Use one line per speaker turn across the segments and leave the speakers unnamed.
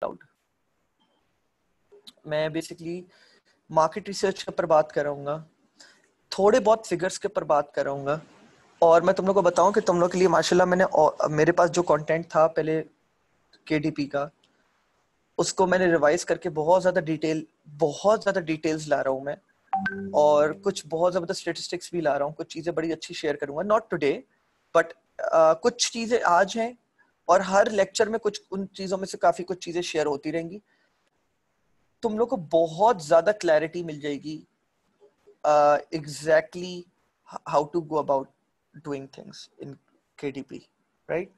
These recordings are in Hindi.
क्लाउड मैं बेसिकली मार्केट रिसर्च के ऊपर बात करूंगा थोड़े बहुत फिगर्स के ऊपर बात करूंगा और मैं तुम लोग को बताऊं कि तुम लोग के लिए माशाल्लाह मैंने मेरे पास जो कंटेंट था पहले के का उसको मैंने रिवाइज करके बहुत ज़्यादा डिटेल बहुत ज़्यादा डिटेल्स ला रहा हूँ मैं और कुछ बहुत ज्यादा स्टेटिस्टिक्स भी ला रहा हूँ कुछ चीज़ें बड़ी अच्छी शेयर करूंगा नॉट टूडे बट कुछ चीज़ें आज हैं और हर लेक्चर में कुछ उन चीजों में से काफी कुछ चीजें शेयर होती रहेंगी तुम लोग को बहुत ज्यादा क्लैरिटी मिल जाएगी exactly how to go about doing things इन के राइट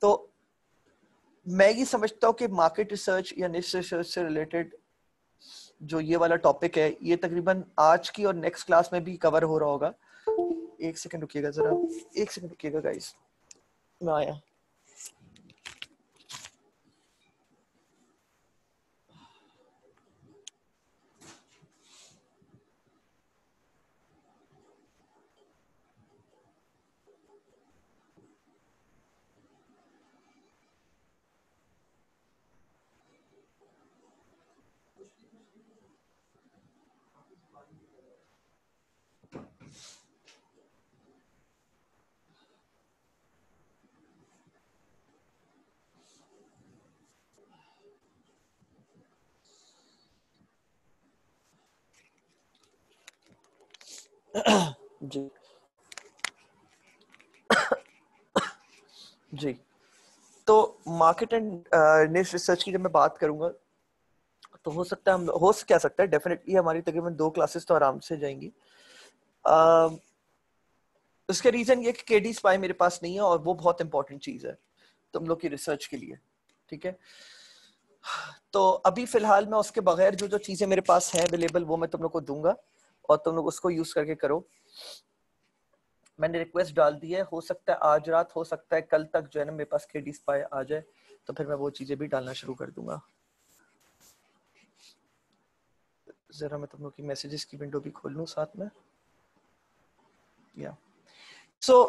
तो मैं ये समझता हूँ कि मार्केट रिसर्च या निश रिसर्च से रिलेटेड जो ये वाला टॉपिक है ये तकरीबन आज की और नेक्स्ट क्लास में भी कवर हो रहा होगा एक सेकंड रुकिएगा जरा एक सेकंड रुकिएगा गाइस मैं आया जी जी तो मार्केट एंड निश रिसर्च की जब मैं बात करूंगा तो हो सकता है हम हो क्या सकता है डेफिनेटली हमारी तकरीबन दो क्लासेस तो आराम से जाएंगी uh, उसका रीजन ये के डी स्पाई मेरे पास नहीं है और वो बहुत इंपॉर्टेंट चीज है तुम लोग की रिसर्च के लिए ठीक है तो अभी फिलहाल मैं उसके बगैर जो जो चीजें मेरे पास है अवेलेबल वो मैं तुम लोग को दूंगा और तुम लोग उसको यूज करके करो मैंने रिक्वेस्ट डाल दी है हो सकता है आज रात हो सकता है कल तक जो है ना मेरे पास के डी स्पाई आ जाए तो फिर मैं वो चीज़ें भी डालना शुरू कर दूंगा ज़रा मैं तुम लोग की मैसेजेस की विंडो भी खोल लू साथ में या so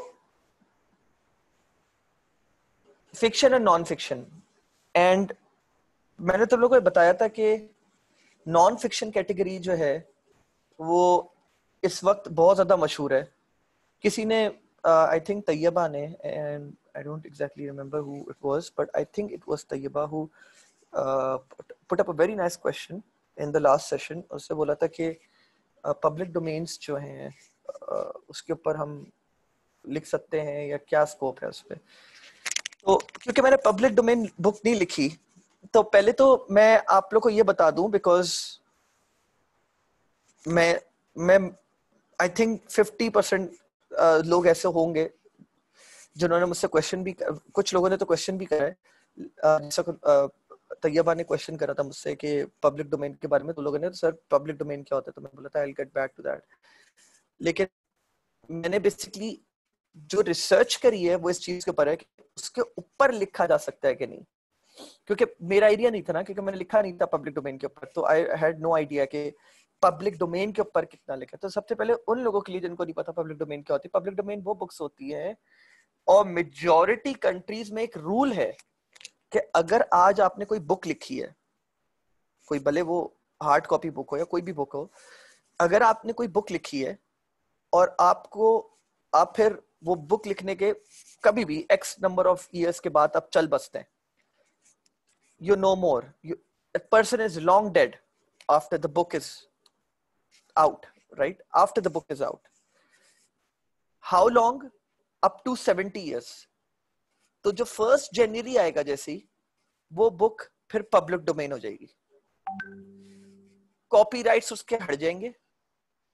fiction and non fiction and मैंने तुम लोग को बताया था कि नॉन फिक्शन कैटेगरी जो है वो इस वक्त बहुत ज़्यादा मशहूर है किसी ने आई थिंक तैयबा ने and I don't exactly remember who it was but I think it was Tayyaba who put up a very nice question in the last session उससे बोला था कि पब्लिक डोमेन्स जो हैं uh, उसके ऊपर हम लिख सकते हैं या क्या स्कोप है उस पर तो क्योंकि मैंने पब्लिक डोमेन बुक नहीं लिखी तो पहले तो मैं आप लोग को ये बता दूं बिकॉज मैं मैं आई थिंक फिफ्टी परसेंट लोग ऐसे होंगे जिन्होंने मुझसे क्वेश्चन भी कुछ लोगों ने तो क्वेश्चन भी करा है जैसा तैयबा ने क्वेश्चन करा था मुझसे कि पब्लिक डोमेन के बारे में तो लोगों ने सर पब्लिक डोमेन क्या होता है तो मैं बोला था I get back to that लेकिन मैंने बेसिकली जो रिसर्च करी है वो इस चीज के ऊपर है कि उसके ऊपर लिखा जा सकता है कि नहीं क्योंकि मेरा आइडिया नहीं था ना क्योंकि मैंने लिखा नहीं था पब्लिक डोमेन के ऊपर तो आई हैड नो आइडिया कि पब्लिक डोमेन के ऊपर कितना लिखा तो सबसे पहले उन लोगों के लिए जिनको नहीं पता पब्लिक डोमेन क्या होती है पब्लिक डोमेन वो बुक्स होती है और मेजोरिटी कंट्रीज में एक रूल है कि अगर आज आपने कोई बुक लिखी है कोई भले वो हार्ड कॉपी बुक हो या कोई भी बुक हो अगर आपने कोई बुक लिखी है और आपको आप फिर वो बुक लिखने के कभी भी एक्स नंबर ऑफ इयर्स के बाद आप चल बसते हैं you know more you person is long dead after the book is out, right? After the book is out. How long? Up to 70 years. तो जो फर्स्ट जनवरी आएगा जैसी वो बुक फिर पब्लिक डोमेन हो जाएगी कॉपीराइट्स उसके हट जाएंगे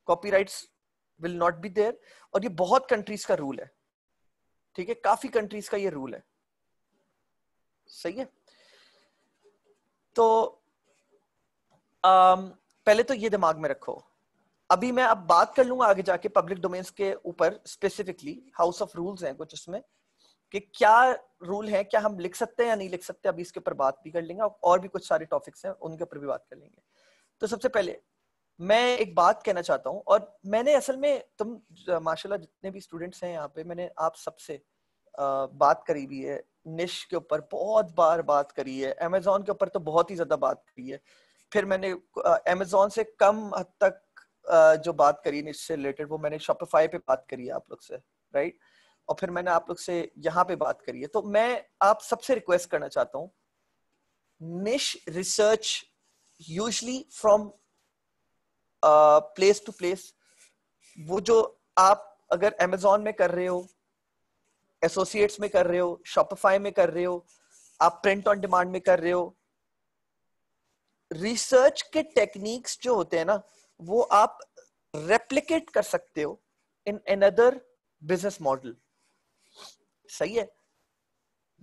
copyrights will not be there और ये बहुत कंट्रीज का रूल है ठीक है काफी कंट्रीज का ये रूल है सही है तो आम, um, पहले तो ये दिमाग में रखो अभी मैं अब बात कर लूंगा आगे जाके पब्लिक डोमेन्स के ऊपर स्पेसिफिकली हाउस ऑफ रूल्स हैं कुछ उसमें कि क्या रूल है क्या हम लिख सकते हैं या नहीं लिख सकते अभी इसके ऊपर बात भी कर लेंगे और भी कुछ सारे टॉपिक्स हैं उनके ऊपर भी बात कर लेंगे तो सबसे पहले मैं एक बात कहना चाहता हूँ और मैंने असल में तुम माशाल्लाह जितने भी स्टूडेंट्स हैं यहाँ पे मैंने आप सबसे बात करी भी है निश के ऊपर बहुत बार बात करी है अमेजोन के ऊपर तो बहुत ही ज्यादा बात करी है फिर मैंने अमेजोन से कम हद तक जो बात करी इससे रिलेटेड वो मैंने शॉपिफाई पे बात करी है आप लोग से राइट और फिर मैंने आप लोग से यहाँ पे बात करी है तो मैं आप सबसे रिक्वेस्ट करना चाहता हूँ niche research usually from place to place वो जो आप अगर एमेजोन में कर रहे हो एसोसिएट्स में कर रहे हो शॉपिफाई में कर रहे हो आप प्रिंट ऑन डिमांड में कर रहे हो रिसर्च के टेक्निक्स जो होते हैं ना वो आप रेप्लीकेट कर सकते हो इन अनदर बिजनेस मॉडल सही है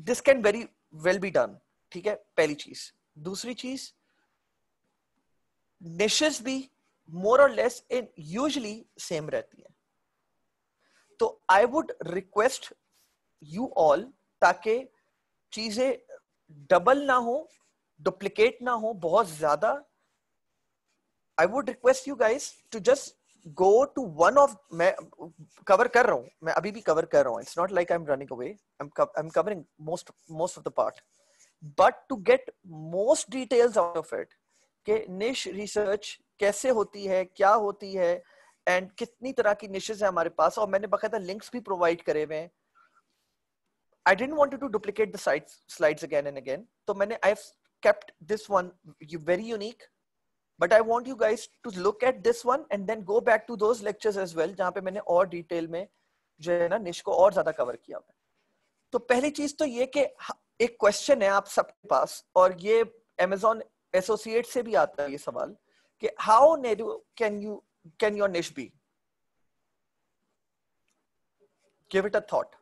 this can very well be done ठीक है पहली चीज दूसरी चीज निशेस भी मोर और लेस इन यूजली सेम रहती है तो I would request you all ताकि चीजें डबल ना हो डुप्लीकेट ना हो बहुत ज्यादा I would request you guys to just go to one of मैं कवर कर रहा हूँ मैं अभी भी कवर कर रहा हूँ it's not like I am running away I am covering most most of the part but to get most details out of it कि निश रिसर्च कैसे होती है क्या होती है एंड कितनी तरह की निशेज है हमारे पास और मैंने बाकायदा लिंक्स भी प्रोवाइड करे हुए हैं I didn't want to do duplicate the sites, slides again and again. So many, I've kept this one very unique but I want you guys to look at this one and then go back to those lectures as well, जहाँ पे मैंने और डिटेल में जो है ना निश को और ज़्यादा कवर किया है। तो पहली चीज़ तो ये कि एक क्वेश्चन है आप सबके पास Amazon associate how narrow can your niche be? Give it a thought.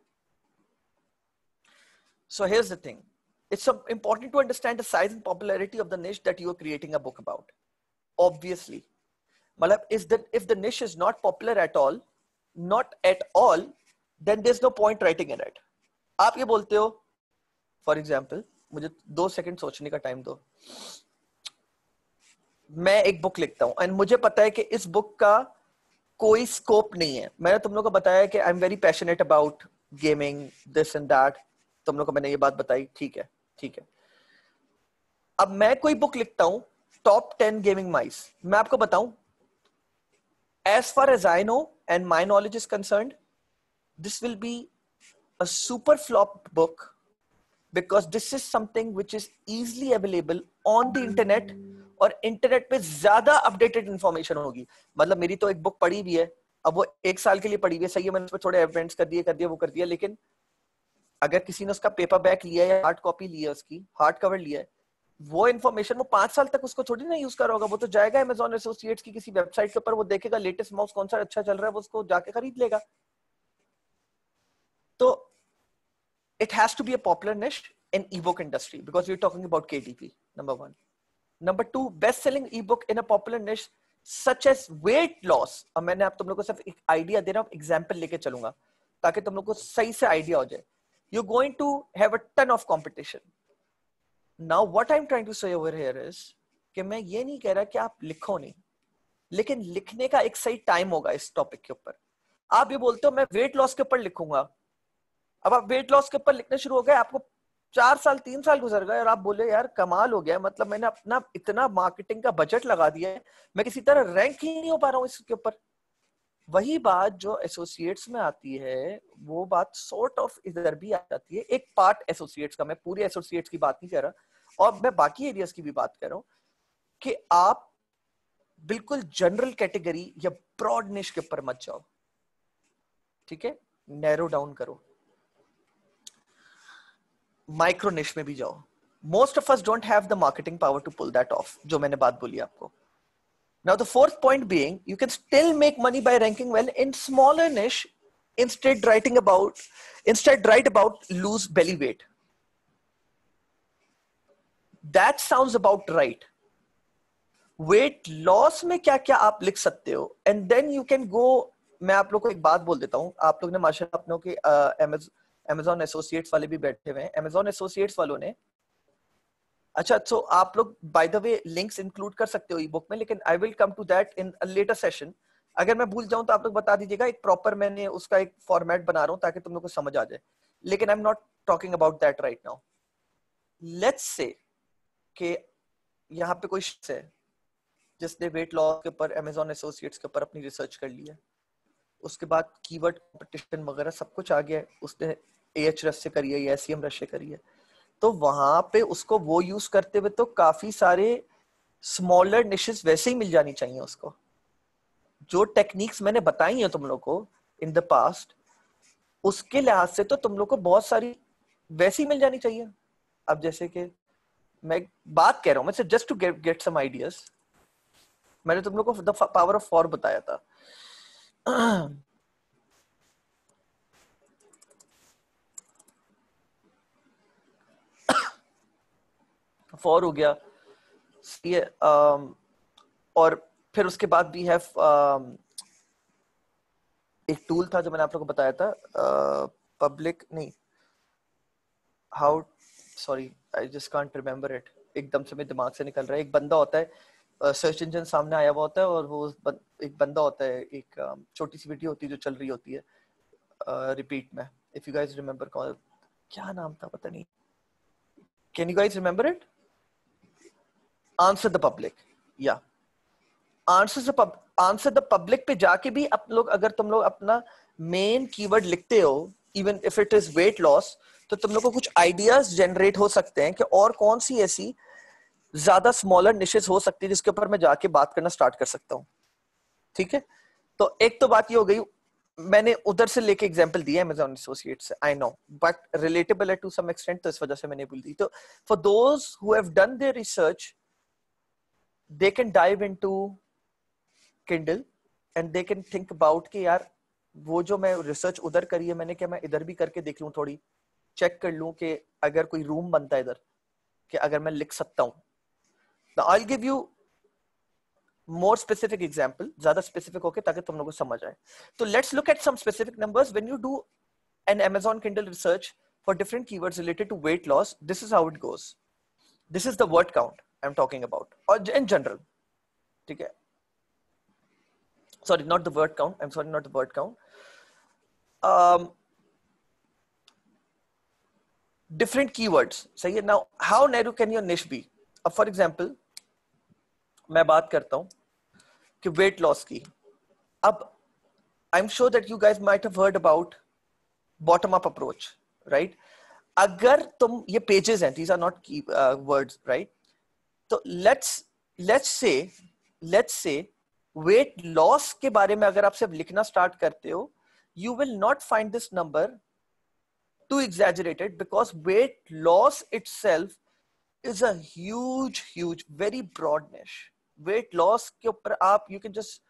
So here's the thing, it's important to understand the size and popularity of the niche that you are creating a book about. obviously matlab is that if the niche is not popular at all not at all then there's no point writing in it aap ye bolte ho for example mujhe 2 second sochne ka time do मैं एक बुक लिखता हूं एंड मुझे पता है कि इस बुक का कोई स्कोप नहीं है मैंने तुम लोग को बताया कि I am very passionate about gaming this and that तुम लोग को मैंने ये बात बताई ठीक है ठीक है अब मैं कोई बुक लिखता हूं टॉप टेन गेमिंग माइस मैं आपको बताऊं as far as I know and my knowledge is concern this will be a super flop book because this is something which is easily available on the internet और इंटरनेट पे ज्यादा अपडेटेड इंफॉर्मेशन होगी मतलब मेरी तो एक बुक पड़ी भी है अब वो एक साल के लिए पड़ी हुई है सही है मैंने उस पर थोड़े एवेंट्स कर दिए कर दिया वो कर दिया लेकिन अगर किसी ने उसका पेपर बैक लिया है या हार्ड कॉपी लिया है उसकी हार्ड कवर लिया है वो इन्फॉर्मेशन वो पांच साल तक उसको थोड़ी ना यूज कर होगा वो तो जाएगा अमेजोन एसोसिएट्स की किसी वेबसाइट के ऊपर वो देखेगा लेटेस्ट माउस कौन सा अच्छा चल रहा है वो उसको जाके खरीद लेगा तो it has it has to be a popular niche in ebook industry because we're talking about number one number two best selling ebook in a popular niche such as weight loss और मैंने आप तुम लोग को सिर्फ एक आइडिया दे रहा हूँ एग्जाम्पल लेके चलूंगा ताकि तुम लोग को सही से आइडिया हो जाए you going to have a ton of competition now what I am trying to say over here is कि मैं ये नहीं कह रहा कि आप लिखो नहीं लेकिन लिखने का एक सही टाइम होगा इस टॉपिक के ऊपर आप ये बोलते हो मैं वेट लॉस के ऊपर लिखूंगा अब आप वेट लॉस के ऊपर लिखने शुरू हो गए आपको चार साल तीन साल गुजर गए और आप बोले यार कमाल हो गया मतलब मैंने अपना इतना मार्केटिंग का बजट लगा दिया है मैं किसी तरह रैंक ही नहीं हो पा रहा हूँ इसके ऊपर वही बात जो एसोसिएट्स में आती है वो बात सॉर्ट ऑफ इधर भी आ जाती है एक पार्ट एसोसिएट्स का मैं पूरी एसोसिएट्स की बात नहीं कर रहा और मैं बाकी एरियाज की भी बात कर रहा हूं कि आप बिल्कुल जनरल कैटेगरी या ब्रॉड निश के ऊपर मत जाओ ठीक है नैरो डाउन करो माइक्रो निश में भी जाओ most of us don't have the marketing power to pull that off जो मैंने बात बोली आपको now the fourth point being you can still make money by ranking well in smaller niche instead writing about instead write about lose belly weight that sound about right weight loss में क्या क्या आप लिख सकते हो and then you can go मैं आप लोग को एक बात बोल देता हूँ आप लोग ने माशा अपने लोग के अमेजोन एसोसिएट्स वाले भी बैठे हुए हैं अमेजोन एसोसिएट्स वालों ने अच्छा सो आप लोग by the way links include कर सकते हो ई बुक में लेकिन I will come to that in later session अगर मैं भूल जाऊं तो आप लोग बता दीजिएगा एक प्रॉपर मैंने उसका एक फॉर्मेट बना रहा हूं ताकि तुम लोग को समझ आ जाए लेकिन I am not talking about that right now let's say कि यहाँ पे कोई शख्स है जिसने वेट लॉस के ऊपर अमेजोन एसोसिएट्स के ऊपर अपनी रिसर्च कर ली है उसके बाद कीवर्ड कंपटीशन वगैरह सब कुछ आ गया है उसने ए एच रस से करी है या सी एम रस से करी है तो वहां पे उसको वो यूज करते हुए तो काफी सारे स्मॉलर निशेस वैसे ही मिल जानी चाहिए उसको जो टेक्निक्स मैंने बताई हैं तुम लोग को इन द पास्ट उसके लिहाज से तो तुम लोग को बहुत सारी वैसी मिल जानी चाहिए अब जैसे कि मैं बात कह रहा हूँ मैं just to get get some ideas मैंने तुम लोग को द पावर ऑफ फॉर बताया था फॉर हो गया ये um, और फिर उसके बाद भी है um, एक टूल था जो मैंने आप लोगों को बताया था पब्लिक uh, नहीं how sorry I just can't remember it एकदम से मेरे दिमाग से निकल रहा है एक बंदा होता है सर्च uh, इंजन सामने आया हुआ होता है और वो एक बंदा होता है एक छोटी सी वीडियो होती है जो चल रही होती है रिपीट uh, में if you guys remember call क्या नाम था पता नहीं can you guys remember it answer the public या answer the answer the public पे जाके भी आप लोग अगर तुम लोग अपना मेन कीवर्ड लिखते हो even if it is weight loss तो तुम लोग को कुछ आइडियाज जनरेट हो सकते हैं कि और कौन सी ऐसी ज्यादा स्मॉलर निशेज हो सकती है जिसके ऊपर मैं जाके बात करना स्टार्ट कर सकता हूँ ठीक है तो एक तो बात ये हो गई मैंने उधर से लेके एग्जाम्पल दिया अमेजोन एसोसिएट से I know but relatable to some extent तो इस वजह से मैंने बोल दी तो for those who have done their research they can dive into Kindle and they can think about कि यार वो जो मैं रिसर्च उधर करी है मैंने क्या मैं इधर भी करके देख लू थोड़ी चेक कर लूं कि अगर कोई रूम बनता है इधर कि अगर मैं लिख सकता हूं I give you more specific example ज्यादा स्पेसिफिक होके ताकि तुम लोग समझ आए तो let's look at specific number when you do an Amazon Kindle research for different keyword related to weight loss this is how it goes this is the count I am talking about और इन जनरल ठीक है sorry not the word count I am sorry not the word count different keywords say so, now how narrow can your niche be uh, for example main baat karta hu ki weight loss ki ab I'm sure that you guys might have heard about bottom up approach right agar tum ye pages hain these are not key uh, words right so let's let's say let's say weight loss ke bare mein agar aap सिर्फ likhna start karte ho you will not find this number too exaggerated because weight loss itself is a huge, huge, very broad niche. Weight loss you can just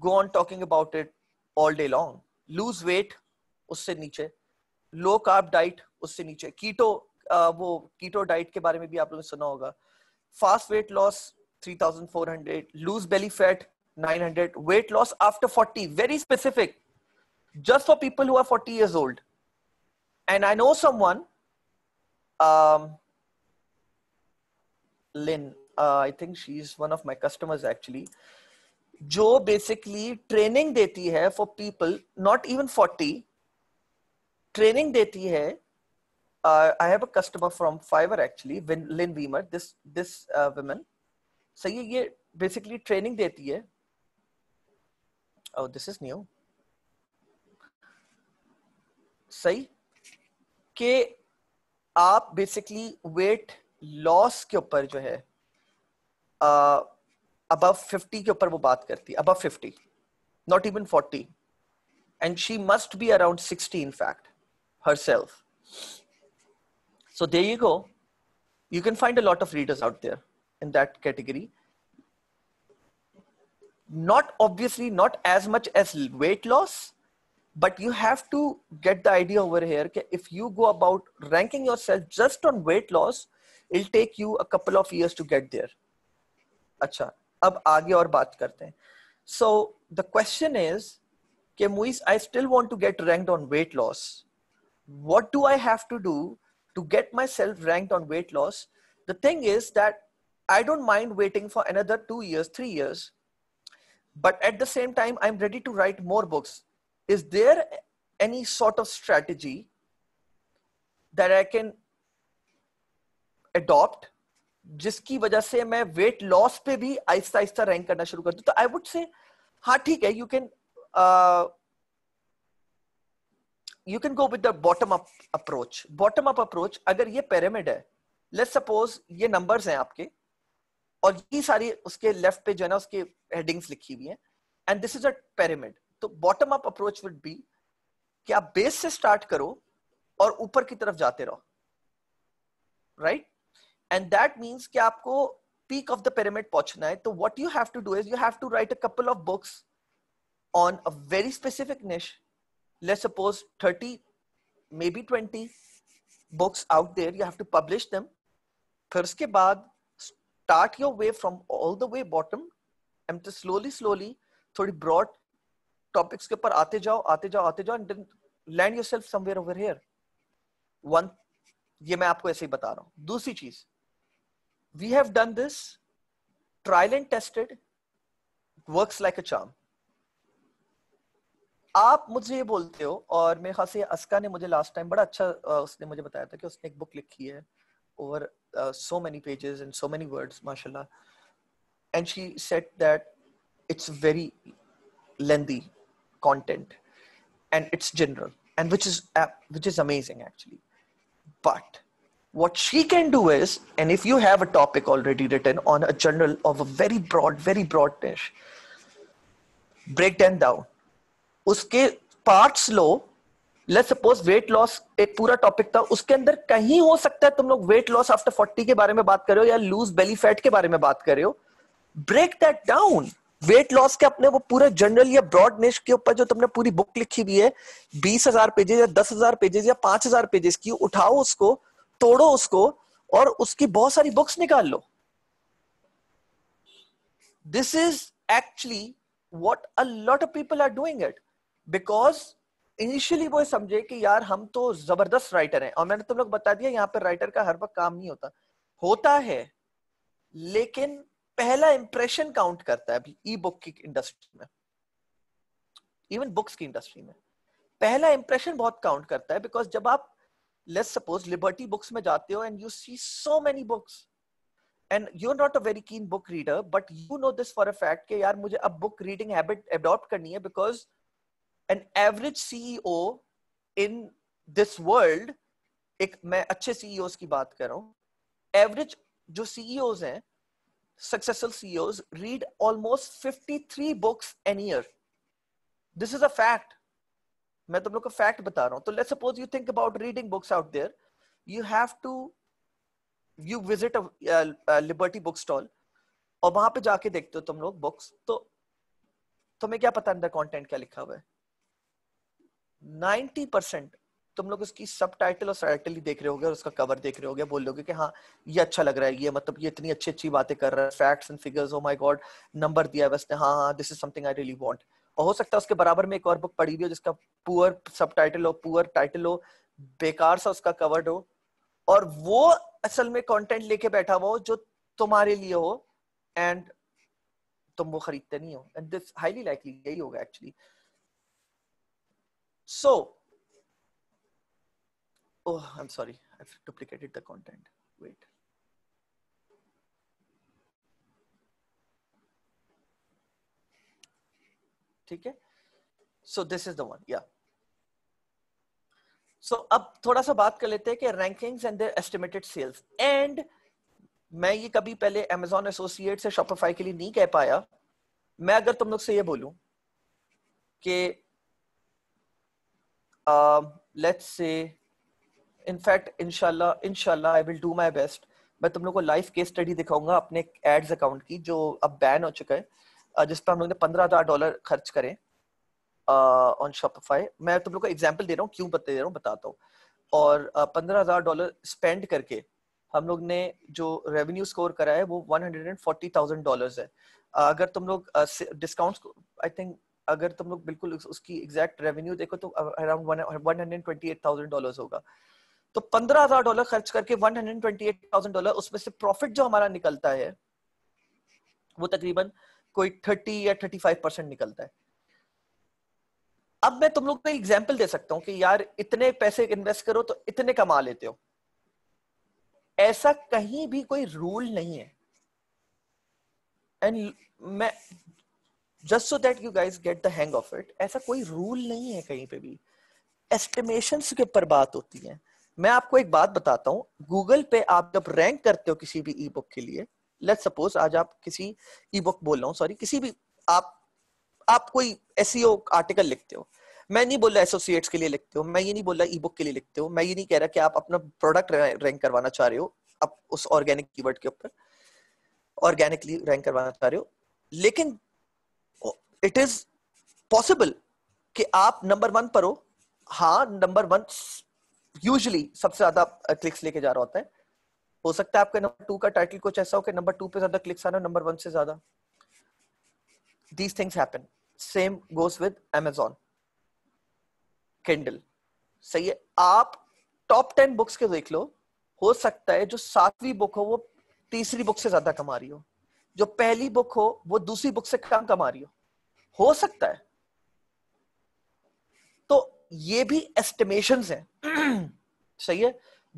go on talking about it all day long. Lose weight, usse niche. Low carb diet, usse niche. Keto, uh, wo keto diet ke baare mein bhi aap suna hoga. Fast weight loss, 3,400. Lose belly fat, 900. Weight loss after 40, very specific. Just for people who are 40 years old and I know someone, um, Lynn, uh, I think she's one of my customers actually, who basically training deti hai for people, not even 40, training deti hai. Uh, I have a customer from Fiverr actually, Lynn Weimer, this, this uh, woman. So ye, ye basically training deti hai. Oh, this is new. सही कि आप बेसिकली वेट लॉस के ऊपर जो है अबव uh, फिफ्टी के ऊपर वो बात करती above fifty not even forty and she must be around sixty in fact herself so there you go you can find a lot of readers out there in that category not obviously not as much as weight loss but you have to get the idea over here if you go about ranking yourself just on weight loss it'll take you a couple of years to get there acha ab aage aur baat karte hain so the question is ke muiz i still want to get ranked on weight loss what do i have to do to get myself ranked on weight loss the thing is that i don't mind waiting for another 2 years 3 years but at the same time i'm ready to write more books is there any sort of strategy that I can adopt जिसकी वजह से मैं वेट लॉस पे भी आहिस्ता आहिस्ता रैंक करना शुरू कर दू तो आई वुड से हाँ ठीक है you can you can go with the bottom up approach bottom up approach अगर ये पिरामिड है लेट सपोज ये नंबर्स हैं आपके और ये सारी उसके लेफ्ट पे जो है ना उसके हेडिंग्स लिखी हुई हैं and this is a pyramid तो bottom up approach would be कि आप बेस से स्टार्ट करो और ऊपर की तरफ जाते रहो राइट एंड दैट मींस कि आपको पीक ऑफ द पिरामिड पहुंचना है तो what you have to do is you have to write a couple of books on a very specific niche let suppose 30 maybe twenty books out there you have to publish them फिर उसके बाद start your way from all the way bottom and slowly slowly थोड़ी ब्रॉड टॉपिक्स के ऊपर आते जाओ आते जाओ आते जाओ and land yourself somewhere over here one ये मैं आपको ऐसे ही बता रहा हूं दूसरी चीज we have done this trial and tested work like a charm आप मुझे ये बोलते हो और मेरे खास अस्का ने मुझे लास्ट टाइम बड़ा अच्छा उसने मुझे बताया था कि उसने एक बुक लिखी है over so many pages and so many words माशाल्लाह and she she that it's very very content and it's general and which is uh, which is amazing actually but what she can do is and if you have a topic already written on a journal of a very broad very broad niche break them down uske parts low let's suppose weight loss a pura topic tha uske andar kahin ho sakta hai tum log weight loss after 40 ke bare mein baat kar ho ya lose belly fat ke bare mein baat kar ho break that down weight loss के अपने वो पूरे जनरल या ब्रॉड निश के ऊपर जो तुमने पूरी बुक लिखी हुई है बीस हजार पेजेस या दस हजार पेजेस या पांच हजार पेजेस की उठाओ उसको तोड़ो उसको और उसकी बहुत सारी बुक्स निकाल लो this is actually what a lot of people are doing it because initially वो समझे कि यार हम तो जबरदस्त राइटर हैं और मैंने तुम लोग बता दिया यहाँ पर राइटर का हर वक्त काम नहीं होता होता है लेकिन पहला इंप्रेशन काउंट करता है अभी ई बुक की इंडस्ट्री में इवन बुक्स की इंडस्ट्री में पहला इंप्रेशन बहुत काउंट करता है बिकॉज जब आप लेट्स सपोज लिबर्टी बुक्स में जाते हो and you see so many books and you are not a very keen book reader but you know this for a fact कि यार मुझे अब बुक रीडिंग हैबिट एडॉप्ट करनी है because an average CEO in this world एक मैं अच्छे सीईओ e की बात कर रहा हूं एवरेज जो सीईओ e हैं successful CEOs read almost 53 books an year. This is a fact. मैं तुम लोग का फैक्ट बता रहा हूँ तो let's suppose you think about reading books out there you have to you visit Liberty book stall और वहां पे जाके देखते हो तुम लोग बुक्स तो तुम्हें क्या पता अंदर कंटेंट क्या लिखा हुआ है 90 परसेंट तुम लोग उसकी सब टाइटल और सबटाइटल ही देख रहे होगे और उसका कवर देख रहे होगे बोल लोगे कि हाँ ये अच्छा लग रहा है ये मतलब ये इतनी अच्छी अच्छी बातें कर रहा है facts and figures oh my God number दिया है उसने हाँ हाँ this is something I really want और हो सकता है उसके बराबर में एक और बुक पढ़ी हुई हो जिसका पुअर सब हो पुअर टाइटल हो बेकार सा उसका कवर्ड हो और वो असल में कंटेंट लेके बैठा हुआ हो जो तुम्हारे लिए हो एंड तुम वो खरीदते नहीं हो एंड दिस हाईली लाइकली यही होगा actually so so, Oh, I'm sorry. I've duplicated the content. Wait. ठीक है so this is the one yeah so अब थोड़ा सा बात कर लेते हैं कि rankings and their estimated sales and मैं ये कभी पहले Amazon एसोसिएट से Shopify के लिए नहीं कह पाया मैं अगर तुम लोग से ये बोलूं कि लेट्स से इनफैक्ट इनशाला इनशाला I will do my best मैं तुम लोग को लाइव केस स्टडी दिखाऊंगा अपने एड्स अकाउंट की जो अब बैन हो चुका है जिस पर हम लोग ने पंद्रह हजार डॉलर खर्च करें ऑन शॉपिफाई मैं तुम लोग को एग्जाम्पल दे रहा हूँ क्यों बता दे रहा हूँ बताता हूँ और पंद्रह हजार डॉलर स्पेंड करके हम लोग ने जो रेवेन्यू स्कोर करा है वो one hundred and forty thousand dollar है अगर तुम लोग डिस्काउंट आई थिंक अगर तुम लोग बिल्कुल उसकी एग्जैक्ट रेवेन्यू देखो तो around one hundred twenty eight thousand dollar होगा तो पंद्रह हजार डॉलर खर्च करके one hundred twenty eight thousand dollar उसमें से प्रॉफिट जो हमारा निकलता है वो तकरीबन कोई थर्टी या थर्टी फाइव परसेंट निकलता है अब मैं तुम लोग को एग्जाम्पल दे सकता हूँ कि यार इतने पैसे इन्वेस्ट करो तो इतने कमा लेते हो ऐसा कहीं भी कोई रूल नहीं है एंड मैं just so that you guys get the hang of it ऐसा कोई रूल नहीं है कहीं पे भी एस्टिमेशन के ऊपर बात होती है मैं आपको एक बात बताता हूँ गूगल पे आप जब रैंक करते हो किसी भी ई बुक के लिए लेट सपोज आज आप किसी ई बुक बोल रहा हूँ सॉरी किसी भी आप आप कोई एस आर्टिकल e लिखते हो मैं नहीं बोल रहा एसोसिएट्स के लिए लिखते हो मैं ये नहीं बोल रहा ई बुक के लिए लिखते हो मैं ये नहीं कह रहा कि आप अपना प्रोडक्ट रैंक करवाना चाह रहे हो आप उस ऑर्गेनिक कीवर्ड के ऊपर ऑर्गेनिकली रैंक करवाना चाह रहे हो लेकिन इट इज पॉसिबल कि आप नंबर वन पर हो हाँ नंबर वन यूजली सबसे ज्यादा क्लिक्स लेके जा रहा होता है हो सकता है आपके नंबर टू का टाइटल कुछ ऐसा हो कि नंबर टू पे ज्यादा क्लिक्स आना नंबर वन से ज्यादा these things happen same goes with Amazon Kindle सही है आप टॉप टेन बुक्स के देख लो हो सकता है जो सातवीं बुक हो वो तीसरी बुक से ज्यादा कमा रही हो जो पहली बुक हो वो दूसरी बुक से कम कमा रही हो हो सकता है तो ये भी एस्टिमेशन है सही है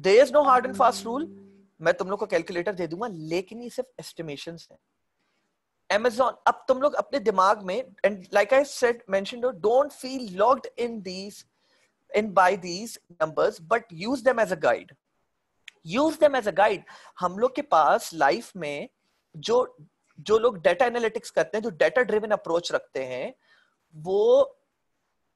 there is no hard and fast rule मैं तुम लोग को कैलकुलेटर दे दूंगा लेकिन ये सिर्फ एस्टिमेशन है Amazon, अब तुम लोग अपने दिमाग में and like I said mentioned don't feel locked in these in by these numbers but use them as a guide use them as a guide हम लोग के पास लाइफ में जो जो लोग डेटा एनालिटिक्स करते हैं जो डेटा ड्रिवन अप्रोच रखते हैं वो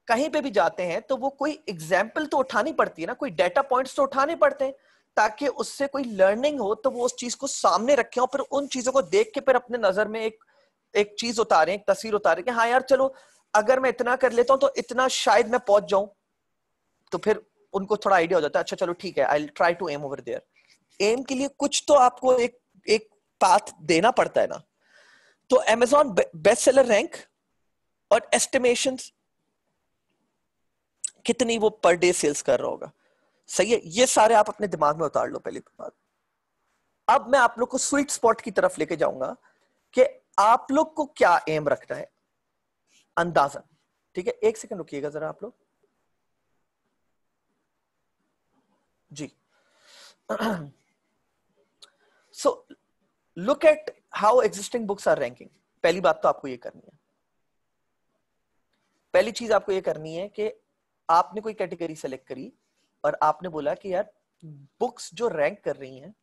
कहीं पे भी जाते हैं तो वो कोई एग्जाम्पल तो उठानी पड़ती है ना कोई डेटा पॉइंट तो उठाने पड़ते हैं ताकि उससे कोई लर्निंग हो तो वो उस चीज को सामने रखे और फिर उन चीजों को देख के फिर अपने नजर में एक एक चीज उतारे एक तस्वीर उतारे कि हाँ यार चलो अगर मैं इतना कर लेता हूँ तो इतना शायद मैं पहुंच जाऊं तो फिर उनको थोड़ा आइडिया हो जाता है अच्छा चलो ठीक है I try to M over there M के लिए कुछ तो आपको एक एक पाथ देना पड़ता है ना तो एमेजॉन बेस्ट सेलर रैंक और एस्टिमेशन कितनी वो पर डे सेल्स कर रहा होगा सही है ये सारे आप अपने दिमाग में उतार लो पहली बात अब मैं आप लोग को स्वीट स्पॉट की तरफ लेके जाऊंगा कि आप लोग को क्या एम रखना है अंदाजन ठीक है एक सेकंड रुकिएगा जरा आप लोग जी so look at how existing books are ranking पहली बात तो आपको ये करनी है पहली चीज आपको ये करनी है कि आपने कोई कैटेगरी सेलेक्ट करी और आपने बोला कि यार बुक्स जो रैंक कर रही हैं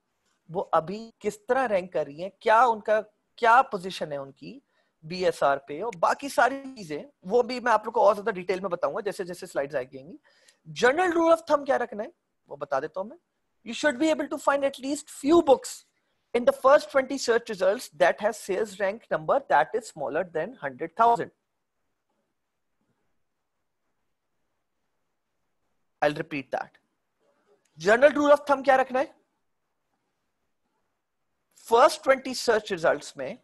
वो अभी किस तरह रैंक कर रही हैं क्या उनका क्या पोजीशन है उनकी बी एस आर पे और बाकी सारी चीजें वो भी मैं आप लोग को और ज्यादा डिटेल में बताऊंगा जैसे जैसे स्लाइड्स आएंगी जनरल रूल ऑफ थम क्या रखना है वो बता देता हूँ मैं you should be able to find at least few books books in the first 20 search results that has sales rank number that is smaller than 100,000. I'll repeat that. General rule of thumb kya rakhna hai? First 20 search results mein,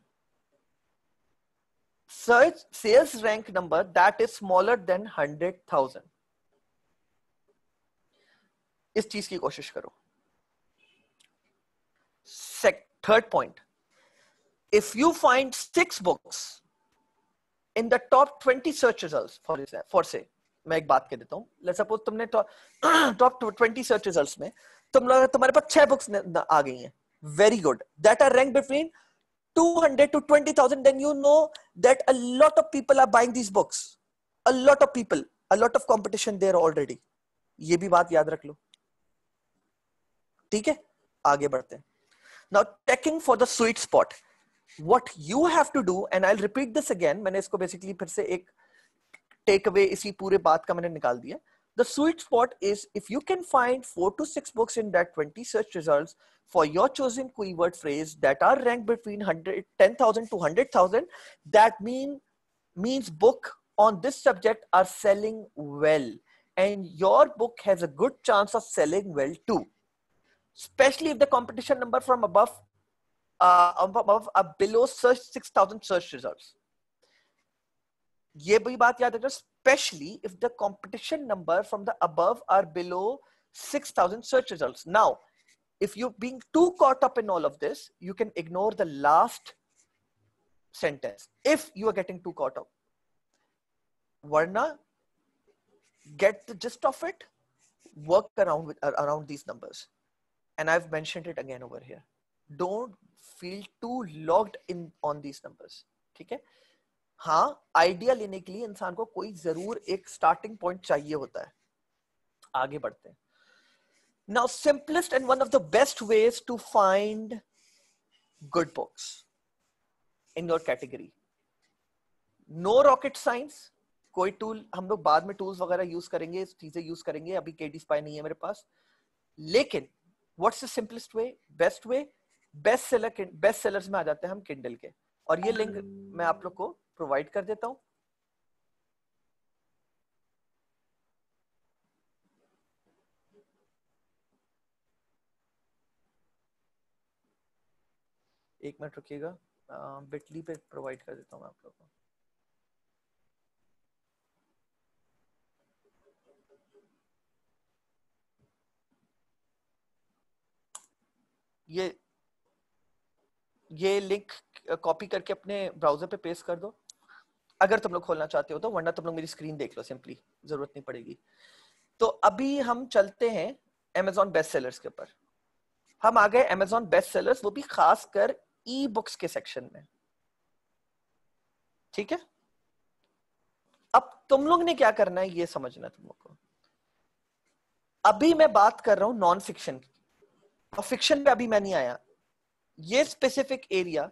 search sales rank number that is smaller than 100,000. Is cheez ki koshish karo. third point. If you find six books in the top 20 search results for say, मैं एक बात कह देता हूँ लेट सपोज तुमने टॉप ट्वेंटी सर्च रिजल्ट में तुम लोग तुम्हारे पास छह बुक्स आ गई हैं very good that are rank between 200 to 20000 then you know that a lot of people are buying these books a lot of people a lot of competition there already ये भी बात याद रख लो ठीक है आगे बढ़ते हैं now checking for the sweet spot what you have to do and i'll repeat this again मैंने इसको basically फिर से एक टेक अवे इसी पूरे बात का मैंने निकाल दिया The sweet spot is if you can find four to six books in that 20 search results for your chosen keyword phrase that are ranked between 100, 10,000 to 100,000, that mean, means book on this subject are selling well. And your book has a good chance of selling well too. Especially if the competition number from above, uh, above, above uh, below search 6,000 search results. ये भी बात याद रखना specially if the competition number from the अब are below six thousand search result now if you being too caught up in all of this you can ignore the last sentence if you are getting too caught up वर्ना get the gist of it work around around these numbers and I've मैं again over here don't feel too locked in on these number ठीक है हाँ आइडिया लेने के लिए इंसान को कोई जरूर एक स्टार्टिंग पॉइंट चाहिए होता है आगे बढ़ते हैं now simplest and one of the best ways to find good books in your category no rocket science कोई टूल हम लोग बाद में टूल्स वगैरह यूज करेंगे चीजें यूज करेंगे अभी के डी स्पाई नहीं है मेरे पास लेकिन what's the simplest way best way best seller best sellers में आ जाते हैं हम किंडल के और ये लिंक मैं आप लोग को प्रोवाइड कर देता हूं एक मिनट रुकिएगा बिटली पे प्रोवाइड कर देता हूँ मैं आप लोगों को ये ये लिंक कॉपी करके अपने ब्राउजर पे पेस्ट कर दो अगर तुम लोग खोलना चाहते हो तो वरना तुम लोग मेरी स्क्रीन देख लो सिंपली जरूरत नहीं पड़ेगी तो अभी हम चलते हैं अमेजोन बेस्ट सेलर्स के ऊपर हम आ गए अमेजोन बेस्ट सेलर्स वो भी खास कर ई बुक्स के सेक्शन में ठीक है अब तुम लोग ने क्या करना है ये समझना तुम लोग को अभी मैं बात कर रहा हूं नॉन फिक्शन की और फिक्शन पे अभी मैं नहीं आया ये स्पेसिफिक एरिया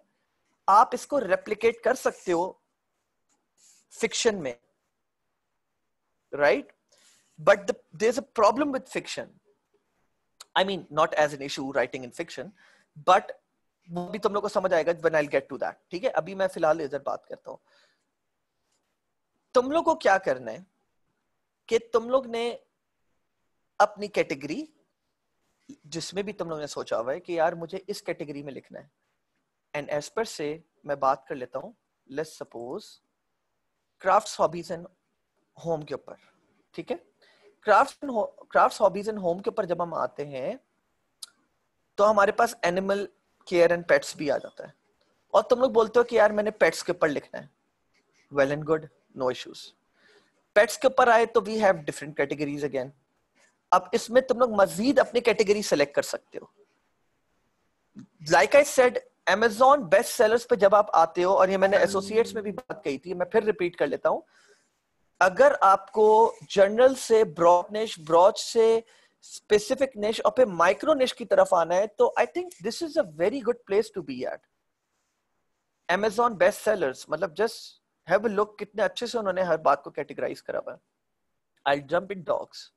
आप इसको रेप्लिकेट कर सकते हो फिक्शन में right but the, there's a problem with fiction i mean not as an issue writing in fiction but वो भी तुम लोग को समझ आएगा when I'll get to that ठीक है अभी मैं फिलहाल इधर बात करता हूँ तुम लोग को क्या करना है कि तुम लोग ने अपनी कैटेगरी जिसमें भी तुम लोग ने सोचा हुआ है कि यार मुझे इस कैटेगरी में लिखना है एंड एज पर से मैं बात कर लेता हूँ let's suppose craft hobbies and home के ऊपर ठीक है craft craft hobbies and home के ऊपर जब हम आते हैं तो हमारे पास एनिमल केयर एंड पेट्स भी आ जाता है और तुम लोग बोलते हो कि यार मैंने पेट्स के ऊपर लिखना है well and good no issues pets के ऊपर आए तो we have different categories again अब इसमें तुम लोग मजीद अपनी कैटेगरी सेलेक्ट कर सकते हो like I said Amazon best sellers पे जब आप आते हो और ये मैंने एसोसिएट्स में भी बात कही थी मैं फिर रिपीट कर लेता हूँ अगर आपको जनरल से ब्रॉड निश से स्पेसिफिक निश और फिर माइक्रो निश की तरफ आना है तो I think this is a very good place to be at Amazon best sellers मतलब जस्ट हैव लुक कितने अच्छे से उन्होंने हर बात को कैटेगराइज करा हुआ I jump in dogs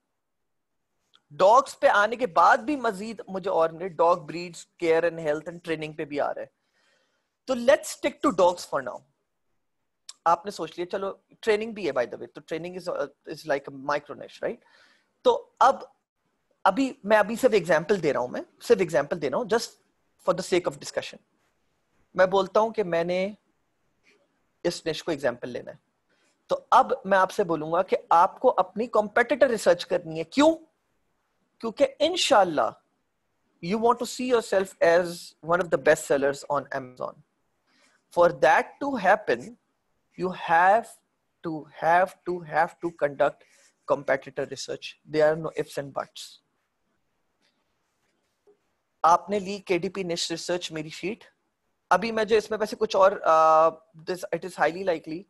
dogs पे आने के बाद भी मजीद मुझे और मिले dog breeds care and health and training पे भी आ रहे तो let's stick to dogs for now आपने सोच लिया चलो ट्रेनिंग भी है बाय द वे तो training is is like micro niche right तो अब अभी मैं अभी सिर्फ एग्जांपल दे रहा हूं मैं सिर्फ एग्जांपल दे रहा हूं just for the sake of discussion मैं बोलता हूं कि मैंने इस निश को एग्जांपल लेना है तो अब मैं आपसे बोलूंगा कि आपको अपनी कॉम्पिटिटर रिसर्च करनी है क्यों क्योंकि इन शाह you want to see yourself as one of the best seller on Amazon for that to happen you have to have to have to conduct competitor research there are no ifs and buts आपने ली K D P niche research मेरी शीट अभी मैं जो इसमें वैसे कुछ और इट इज हाईली लाइकली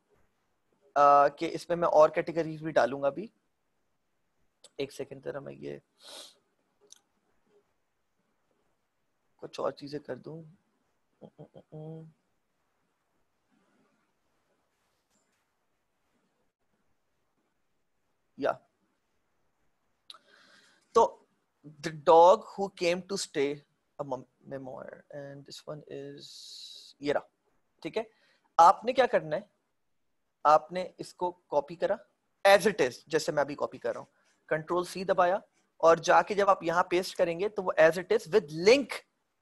कि इसमें मैं और कैटेगरीज भी डालूंगा अभी एक सेकेंड जरा मैं ये कुछ और चीजें कर दू या तो the dog who came to stay memoir and this one is ये रहा ठीक है आपने क्या करना है आपने इसको कॉपी करा एज इट इज जैसे मैं अभी कॉपी कर रहा हूं कंट्रोल सी दबाया और जाके जब आप यहाँ पेस्ट करेंगे तो वो as it is with link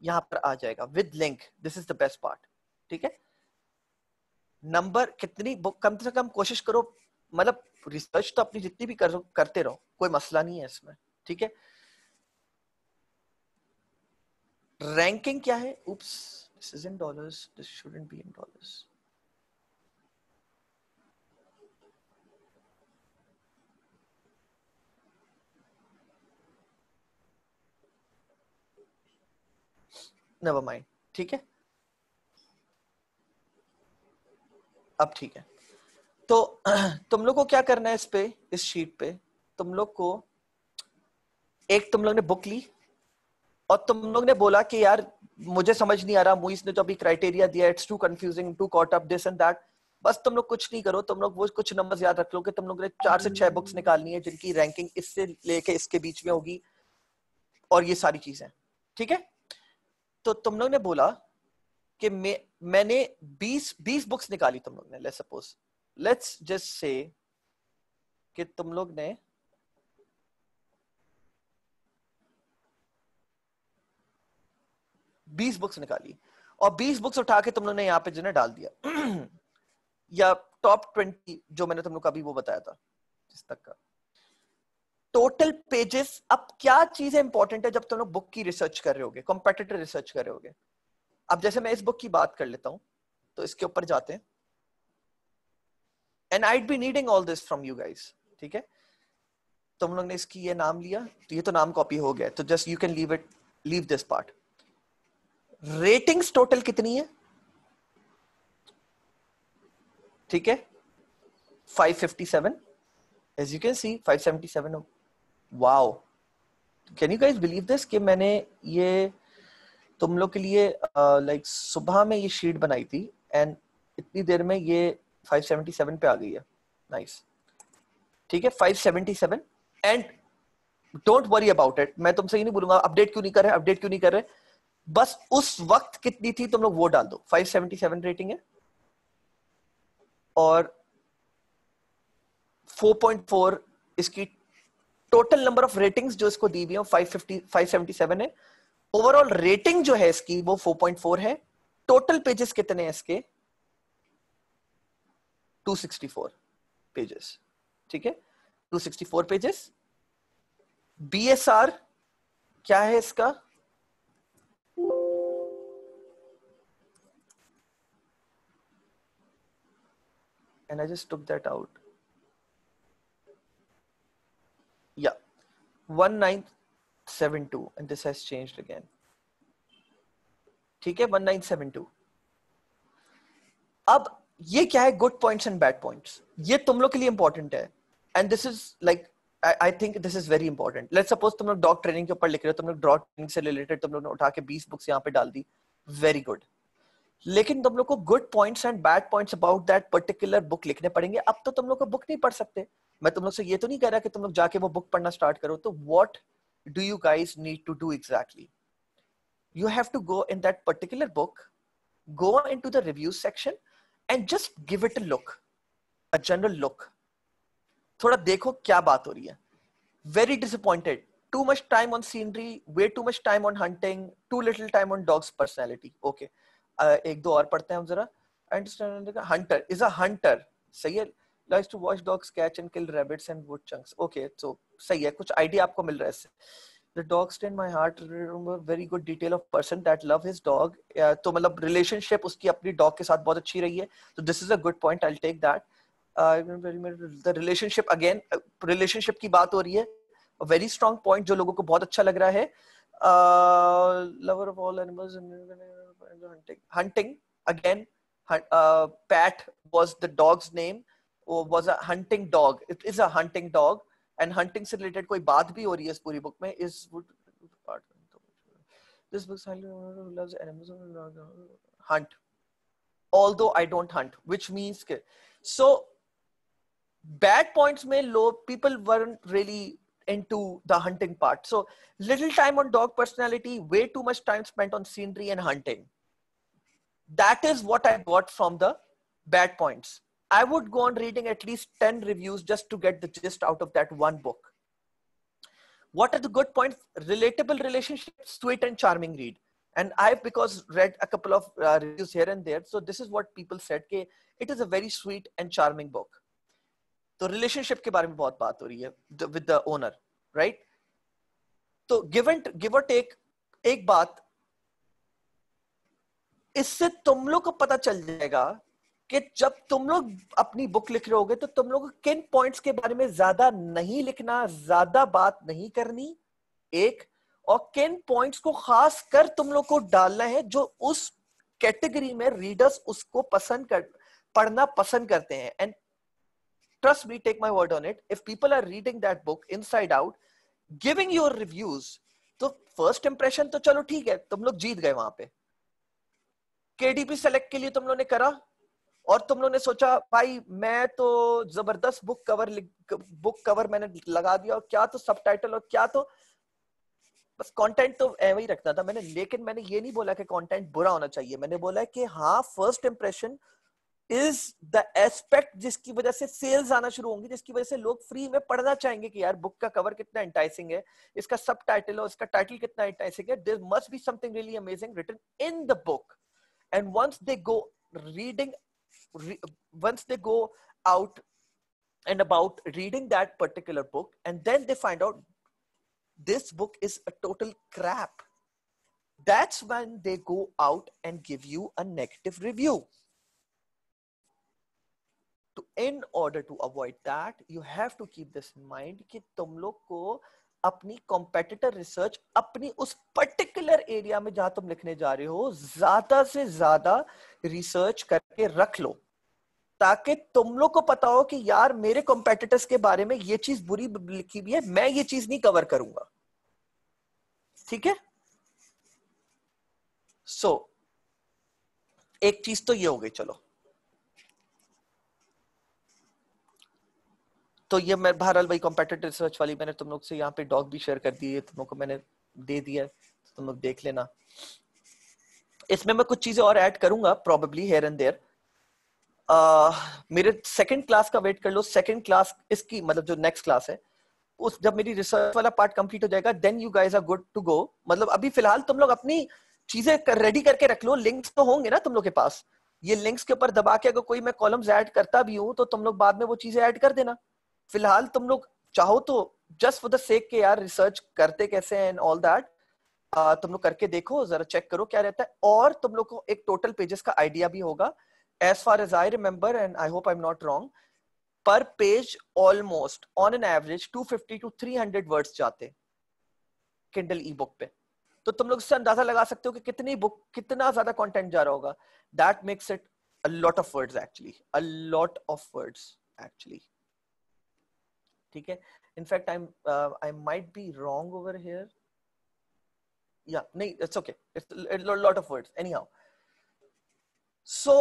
यहाँ पर आ जाएगा with link this is the best part ठीक है नंबर कितनी कम से कम कोशिश करो मतलब रिसर्च तो अपनी जितनी भी कर, करते रहो कोई मसला नहीं है इसमें ठीक है रैंकिंग क्या है oops this is in dollars this shouldn't be in dollars never mind ठीक है अब ठीक है तो तुम लोग को क्या करना है इस पे इस शीट पे तुम लोग को एक तुम लोग ने बुक ली और तुम लोग ने बोला कि यार मुझे समझ नहीं आ रहा मुइस ने तो अभी क्राइटेरिया दिया it's too confusing to caught up this and that बस तुम लोग कुछ नहीं करो तुम लोग वो कुछ नंबर याद रख लो कि तुम लोग ने चार से छह बुक्स निकालनी है जिनकी रैंकिंग इससे लेके इसके बीच में होगी और ये सारी चीजें ठीक है तो तुम लोग ने बोला कि मैंने 20 20 बुक्स निकाली तुम लोग ने let's suppose let's just say कि तुम लोग ने बीस बुक्स निकाली और बीस बुक्स उठा के तुम लोग ने यहाँ पे जो है डाल दिया या टॉप ट्वेंटी जो मैंने तुम लोग का अभी वो बताया था जिस तक का टोटल पेजेस अब क्या चीजें इंपॉर्टेंट है जब तुम लोग बुक की रिसर्च कर रहे होगे कॉम्पिटेटिव रिसर्च कर रहे होगे अब जैसे मैं इस बुक की बात कर लेता हूं तो इसके ऊपर जाते हैं and I'd be needing all this from you guys ठीक है तुम लोग ने इसकी ये नाम लिया तो ये तो नाम कॉपी हो गया तो just you can leave it leave this part ratings total कितनी है ठीक है 557 एज यू कैन सी 577 हो wow can you guys believe this कि मैंने ये तुम लोग के लिए लाइक uh, सुबह में ये शीट बनाई थी एंड इतनी देर में ये 577 पे आ गई है नाइस ठीक है 577 and don't worry about it मैं तुमसे ये नहीं बोलूंगा अपडेट क्यों नहीं कर रहे अपडेट क्यों नहीं कर रहे बस उस वक्त कितनी थी तुम लोग वो डाल दो 577 रेटिंग है और 4.4 इसकी टोटल नंबर ऑफ रेटिंग्स जो इसको दी हुई है 550 577 है ओवरऑल रेटिंग जो है इसकी वो 4.4 है टोटल पेजेस कितने हैं इसके 264 पेजेस ठीक है 264 पेजेस बीएसआर क्या है इसका and I just took that out. One nine 1972 and this has changed again ठीक है वन नाइन सेवन टू अब ये क्या है good points and bad points ये तुम लोग के लिए इंपॉर्टेंट है and this is like I think this is very important let suppose तुम लोग डॉग ट्रेनिंग के ऊपर लिख रहे हो तुम लोग डॉग ट्रेनिंग से रिलेटेड तुम लोग ने उठा के 20 बुक्स यहाँ पे डाल दी वेरी गुड लेकिन तुम लोग को good points and bad points about that particular book लिखने पड़ेंगे अब तो तुम लोग को बुक नहीं पढ़ सकते मैं तुम लोग से ये तो नहीं कह रहा कि तुम लोग जाके वो बुक पढ़ना स्टार्ट करो तो what do you guys need to do exactly you have to go in that particular book go into the review section and just give it a look a general look थोड़ा देखो क्या बात हो रही है very disappointed too much time on scenery way too much time on hunting too little time on dog's personality okay एक दो और पढ़ते हैं हम जरा understand Hunter is a hunter सही है likes to watch dogs catch and kill rabbits and wood chunks okay so सही है कुछ आइडिया आपको मिल रहा है the dog stayed in my heart remember very good detail of person that love his dog uh, तो मतलब relationship उसकी अपनी dog के साथ बहुत अच्छी रही है so this is a good point I'll take that uh, remember, the relationship again relationship की बात हो रही है a very strong point जो लोगों को बहुत अच्छा लग रहा है uh, lover of all animals and hunting hunting again uh, Pat was the dog's name was a hunting dog. It is a hunting dog, and hunting से related कोई बात भी हो रही है इस पूरी बुक में. Is would this book who loves animals hunt. Although I don't hunt, which means के so bad points में लोग people weren't really into the hunting part. So little time on dog personality, way too much time spent on scenery and hunting. That is what I got from the bad points. I would go on reading at least 10 reviews just to get the gist out of that one book. What are the good points? Relatable relationships, sweet and charming read. And I've because read a couple of uh, reviews here and there. So this is what people said. Ke, it is a very sweet and charming book. The relationship के बारे में बहुत बात हो रही है विद द ओनर राइट तो गिव एंड गिव और टेक एक बात इससे तुम लोग को पता चल जाएगा कि जब तुम लोग अपनी बुक लिख रहे होगे तो तुम लोग किन पॉइंट्स के बारे में ज्यादा नहीं लिखना ज्यादा बात नहीं करनी एक और किन पॉइंट्स को खास कर तुम लोग को डालना है जो उस कैटेगरी में रीडर्स उसको पसंद कर पढ़ना पसंद करते हैं and trust me take my word on it if people are reading that book inside out giving your reviews तो फर्स्ट इंप्रेशन तो चलो ठीक है तुम लोग जीत गए वहां पे केडीपी सेलेक्ट के लिए तुम लोग ने करा और तुम लोगों ने सोचा भाई मैं तो जबरदस्त बुक कवर बुक कवर मैंने लगा दिया और क्या तो सब और क्या तो बस कंटेंट तो ऐवे ही रखना था मैंने लेकिन मैंने ये नहीं बोला कि कंटेंट बुरा होना चाहिए मैंने बोला कि हाँ first impression is the aspect जिसकी वजह से सेल्स आना शुरू होंगी जिसकी वजह से लोग फ्री में पढ़ना चाहेंगे कि यार बुक का कवर कितना एंटाइसिंग है इसका सब टाइटल और इसका टाइटल कितना एंटाइसिंग है this must be something really amazing written in the book and once they go reading re- once they go out and about reading that particular book and then they find out this book is a total crap that's when they go out and give you a negative review To in order to avoid that, you have to keep this in mind कि तुम अपनी कॉम्पिटिटर रिसर्च अपनी उस पर्टिकुलर एरिया में जहां तुम लिखने जा रहे हो ज्यादा से ज्यादा रिसर्च करके रख लो ताकि तुम लोग को पता हो कि यार मेरे कॉम्पिटिटर्स के बारे में ये चीज बुरी लिखी हुई है मैं ये चीज नहीं कवर करूंगा ठीक है सो so, एक चीज तो ये हो गई चलो तो ये मैं बहरहाल भाई कॉम्पिटेटिव रिसर्च वाली मैंने तुम लोग से यहाँ पे डॉग भी शेयर कर दी है तुम लोग को मैंने दे दिया है तो तुम लोग देख लेना इसमें मैं कुछ चीजें और ऐड करूंगा प्रॉबेबली हेयर एंड देयर मेरे सेकंड क्लास का वेट कर लो सेकंड क्लास इसकी मतलब जो नेक्स्ट क्लास है उस जब मेरी रिसर्च वाला पार्ट कंप्लीट हो जाएगा then you guys are good to go मतलब अभी फिलहाल तुम लोग अपनी चीजें रेडी करके रख लो लिंक्स तो होंगे ना तुम लोग के पास ये लिंक्स के ऊपर दबा के अगर कोई मैं कॉलम्स ऐड करता भी हूँ तो तुम लोग बाद में वो चीजें ऐड कर देना फिलहाल तुम लोग चाहो तो जस्ट फॉर द सेक के यार रिसर्च करते कैसे एंड ऑल दैट तुम लोग करके देखो जरा चेक करो क्या रहता है और तुम लोग को एक टोटल पेजेस का आइडिया भी होगा as far as I remember and I hope I am not wrong पर page almost on an average 250 to 300 words जाते किंडल ई बुक पे तो तुम लोग इससे अंदाजा लगा सकते हो कि कितनी बुक कितना ज्यादा कंटेंट जा रहा होगा that makes it a lot of words actually a lot of words actually ठीक है in fact I am I might be wrong over here या नहीं it's okay it's lot of words anyhow so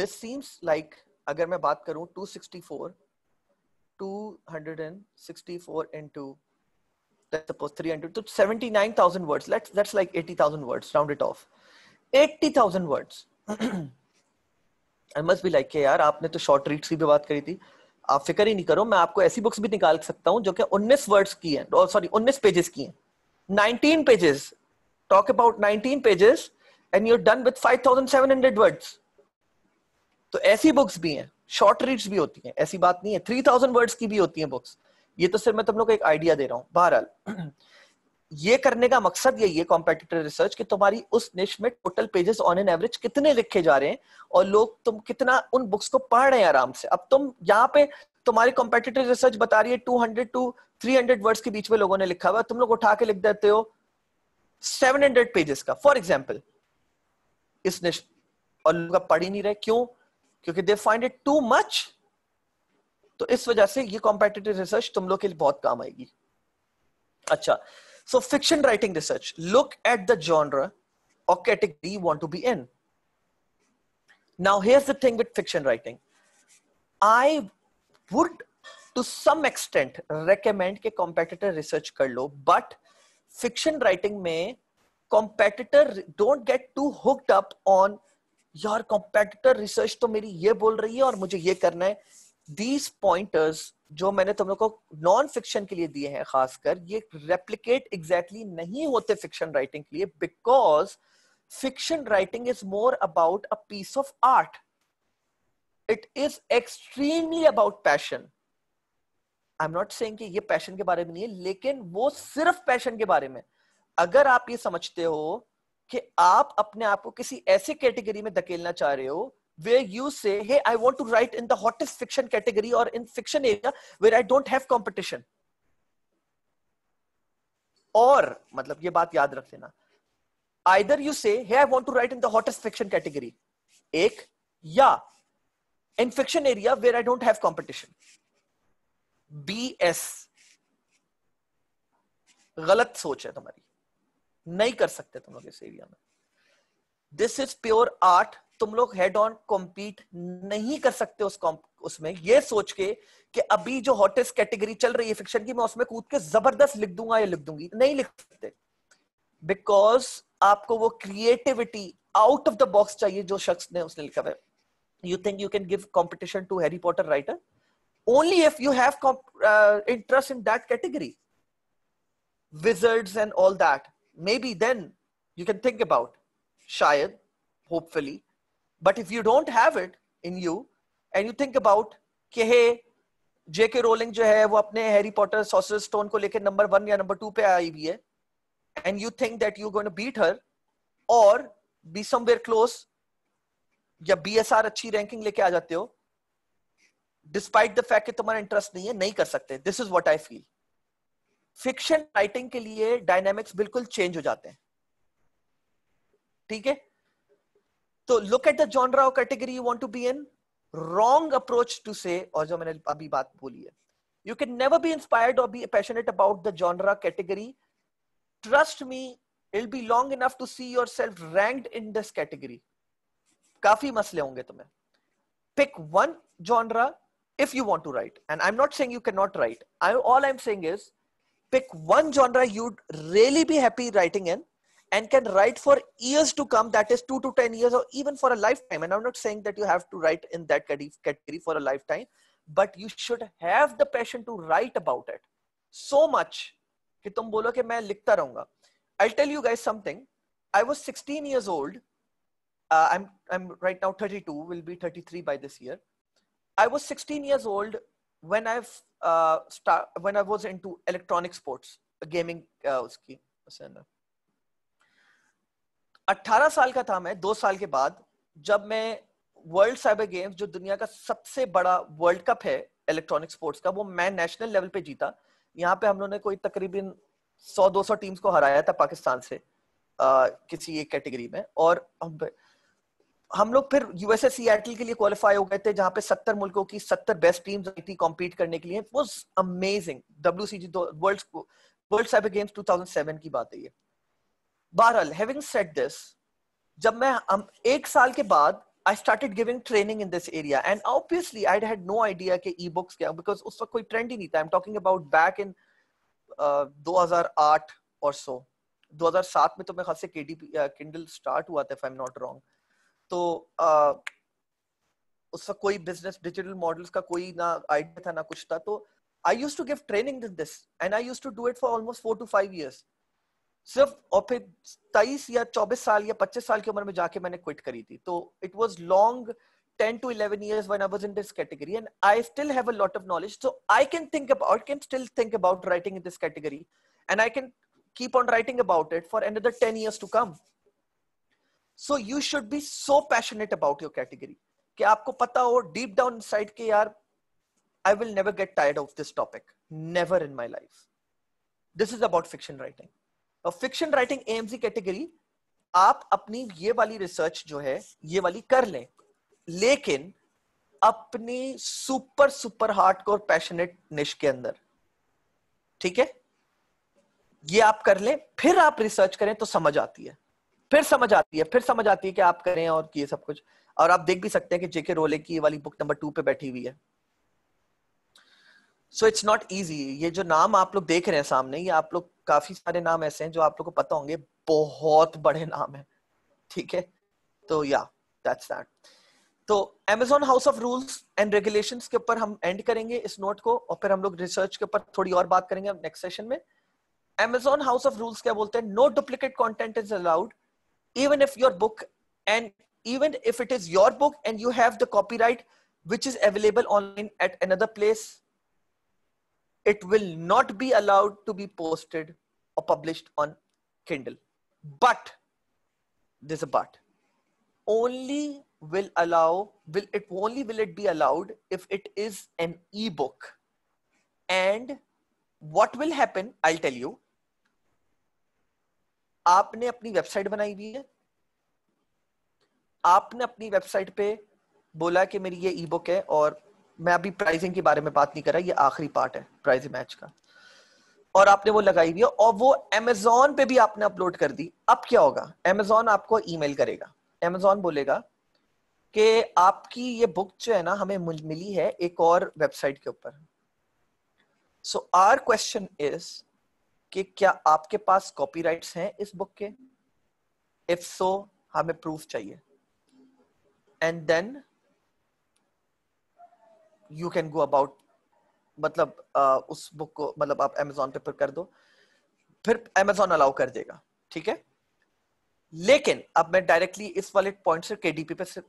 this seems like अगर मैं बात करूं 264 264 into let's suppose 300 to 79000 words let's that's like 80000 words round it off 80000 words I must be like के यार आपने तो शॉर्ट रीड्स की भी बात करी थी आप फिक्र ही नहीं करो मैं आपको ऐसी बुक्स भी निकाल सकता हूँ जो कि उन्नीस वर्ड्स की है सॉरी उन्नीस पेजेस की है nineteen pages talk about nineteen pages and you done with hundred words तो ऐसी बुक्स भी हैं शॉर्ट रीड्स भी होती हैं ऐसी बात नहीं है थ्री थाउजेंड वर्ड्स की भी होती हैं बुक्स ये तो सिर्फ मैं तुम लोग को एक आइडिया दे रहा हूँ बहरहाल ये करने का मकसद यही है कॉम्पिटिटर रिसर्च कि तुम्हारी उस निश में total pages on an average कितने लिखे जा रहे हैं और लोग तुम कितना उन बुक्स को पढ़ रहे हैं आराम से अब तुम यहाँ पे तुम्हारी कॉम्पिटिटिव रिसर्च बता रही है two hundred to three hundred words के बीच में लोगों ने लिखा हुआ तुम लोग उठा के लिख देते हो सेवन हंड्रेड पेजेस का फॉर एग्जाम्पल इस निश और लोग पढ़ ही नहीं रहे क्यों क्योंकि they find it too much तो इस वजह से ये कॉम्पिटिटिव रिसर्च तुम लोग के लिए बहुत काम आएगी अच्छा So fiction writing research, look at the genre or category you want to be in. Now here's the thing with fiction writing. I would to some extent recommend के competitor research but fiction writing may competitor don't get too hooked up on your competitor research to मेरी ये बोल रही है और मुझे ये करना these pointers जो मैंने तुम लोग को नॉन फिक्शन के लिए दिए हैं खासकर ये रेप्लीकेट एग्जैक्टली exactly नहीं होते फिक्शन राइटिंग के लिए because fiction writing is more about a piece of art it is extremely about passion I am not say ये पैशन के बारे में नहीं है लेकिन वो सिर्फ पैशन के बारे में अगर आप ये समझते हो कि आप अपने आप को किसी ऐसे कैटेगरी में धकेलना चाह रहे हो where you say, hey, I want to write in the hottest fiction category or in fiction area where I don't have competition. Or, matlab ye baat yaad rakh lena either you say, hey, I want to write in the hottest fiction category. Ek, yeah. In fiction area where I don't have competition. BS. galat soch hai tumhari nahi kar sakte tum log is area mein this is pure art तुम लोग हेड ऑन कॉम्पीट नहीं कर सकते उस उसमें ये सोच के कि अभी जो हॉटेस्ट कैटेगरी चल रही है फिक्शन की मैं उसमें कूद के जबरदस्त लिख दूंगा या लिख दूंगी नहीं लिख सकते बिकॉज आपको वो creativity out of the box चाहिए जो शख्स ने उसने लिखा है you think you can give competition to Harry Potter writer only if you have interest in that category category and all that maybe then you can think about शायद hopefully But if you don't have it in you and you think about कि hey, जेके रोलिंग जो है वो अपने हैरी पॉटर सॉसर स्टोन को लेकर नंबर वन या नंबर टू पे आई हुई है and you think that you gonna beat her और बी समेर क्लोज या बी एस आर अच्छी रैंकिंग लेके आ जाते हो डिस्पाइट द फैक्ट कि तुम्हारा इंटरेस्ट नहीं है नहीं कर सकते this is what I feel fiction writing के लिए डायनेमिक्स बिल्कुल चेंज हो जाते हैं ठीक है तो look at the genre category you want to be in wrong approach to say और जो मैंने अभी बात बोली है you can never be inspired और be passionate about the genre category trust me it be long enough to see yourself rank in this category काफी मसले होंगे तुम्हें pick one genre if you want to write and i'm not not you cannot write I all i'm saying is pick one genre you'd really be happy writing and and can write for years to come that is 2 to 10 years or even for a lifetime and i'm not saying that you have to write in that category for a lifetime but you should have the passion to write about it so much i i'll tell you guys something i was 16 years old uh, i'm i'm right now 32 will be 33 by this year i was 16 years old when i've uh, start when i was into electronic sports gaming uh, 18 साल का था मैं दो साल के बाद जब मैं वर्ल्ड साइबर गेम्स जो दुनिया का सबसे बड़ा वर्ल्ड कप है इलेक्ट्रॉनिक स्पोर्ट्स का वो मैं नेशनल लेवल पे जीता यहाँ पे हम लोगों ने कोई तकरीबन 100-200 टीम्स को हराया था पाकिस्तान से आ, किसी एक कैटेगरी में और हम, हम लोग फिर यूएसए सीएटल के लिए क्वालिफाई हो गए थे जहाँ पे 70 मुल्कों की 70 बेस्ट टीम्स आई थी कॉम्पीट करने के लिए was amazing W C G world world cyber games two की बात है ये बहरहाल हैविंग सेट दिस जब मैं हम एक साल के बाद I started giving training in this area and obviously I had no idea कि ई बुक्स क्या बिकॉज उस वक्त कोई ट्रेंड ही नहीं था I am talking about back in 2008 और सो 2007 में तो मैं ख्याल से केडीपी किंडल स्टार्ट हुआ था if I am not wrong तो uh, उस कोई बिजनेस डिजिटल मॉडल्स का कोई ना आइडिया था ना कुछ था तो I use to give training this and I use to do it for almost four to five years सिर्फ और फिर तेईस या चौबीस साल या पच्चीस साल की उम्र में जाके मैंने क्विट करी थी तो it was long ten to eleven years one hours in this category and I still have lot of knowledge so I can think about can still think about writing in this category and I can keep on writing about it for and ten years to come so you should be so passionate about your category कि आपको पता हो डीप डाउन साइड के यार I will never get tired of this topic never in my life this is about fiction writing fiction writing AMC category आप अपनी ये वाली रिसर्च जो है ये वाली कर लें लेकिन अपनी super super hardcore passionate niche के अंदर ठीक है ये आप कर लें फिर आप रिसर्च करें तो समझ आती है फिर समझ आती है फिर समझ आती है कि आप करें और ये सब कुछ और आप देख भी सकते हैं कि जेके रोले की वाली बुक नंबर टू पे बैठी हुई है सो इट्स नॉट इजी ये जो नाम आप लोग देख रहे हैं सामने ये आप लोग काफी सारे नाम ऐसे हैं जो आप लोग को पता होंगे बहुत बड़े नाम है ठीक है तो या दैट्स दैट तो Amazon house of rules and regulation के ऊपर हम एंड करेंगे इस नोट को और फिर हम लोग रिसर्च के ऊपर थोड़ी और बात करेंगे नेक्स्ट सेशन में Amazon हाउस ऑफ रूल्स क्या बोलते हैं no duplicate content is allowed even if your book and even if it is your book and you have the copyright which is available online at another place it will not be allowed to be posted or published on Kindle. But there's a but. Only will allow will it only will it be allowed if it is an ebook. And what will happen? I'll tell you. आपने अपनी वेबसाइट बनाई हुई है आपने अपनी वेबसाइट पे बोला कि मेरी ये ई बुक है और मैं अभी प्राइसिंग के बारे में बात नहीं कर रहा ये आखिरी पार्ट है प्राइज मैच का और आपने वो लगाई दिया और वो अमेजोन पे भी आपने अपलोड कर दी अब क्या होगा अमेजोन आपको ईमेल करेगा अमेजोन बोलेगा कि आपकी ये बुक जो है ना हमें मिली है एक और वेबसाइट के ऊपर सो आर क्वेश्चन इज कि क्या आपके पास कॉपीराइट्स हैं इस बुक के इफ सो so, हमें प्रूफ चाहिए and then you can go about मतलब आ, उस बुक को मतलब आप अमेजोन पे कर दो फिर अमेजोन अलाउ कर देगा ठीक है लेकिन अब मैं डायरेक्टली इस वाले पॉइंट से केडीपी पे से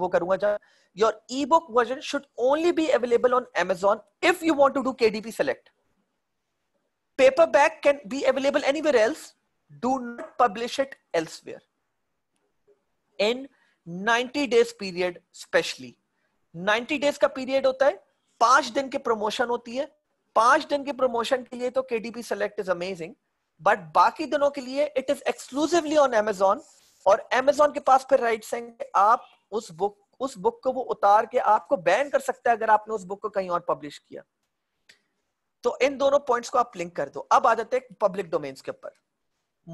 वो करूंगा जहां your ebook version should only be available on Amazon if you want to do KDP select paperback can be available anywhere else do not publish it elsewhere in 90 days period specially 90 days का पीरियड होता है पांच दिन के प्रमोशन होती है पांच दिन के प्रमोशन के लिए तो KDP select is amazing but बाकी दिनों के लिए it is exclusively on Amazon और एमेजोन के पास फिर राइट्स हैं आप उस बुक उस बुक को वो उतार के आपको बैन कर सकता है अगर आपने उस बुक को कहीं और पब्लिश किया तो इन दोनों पॉइंट्स को आप लिंक कर दो अब आ जाते हैं पब्लिक डोमेन्स के ऊपर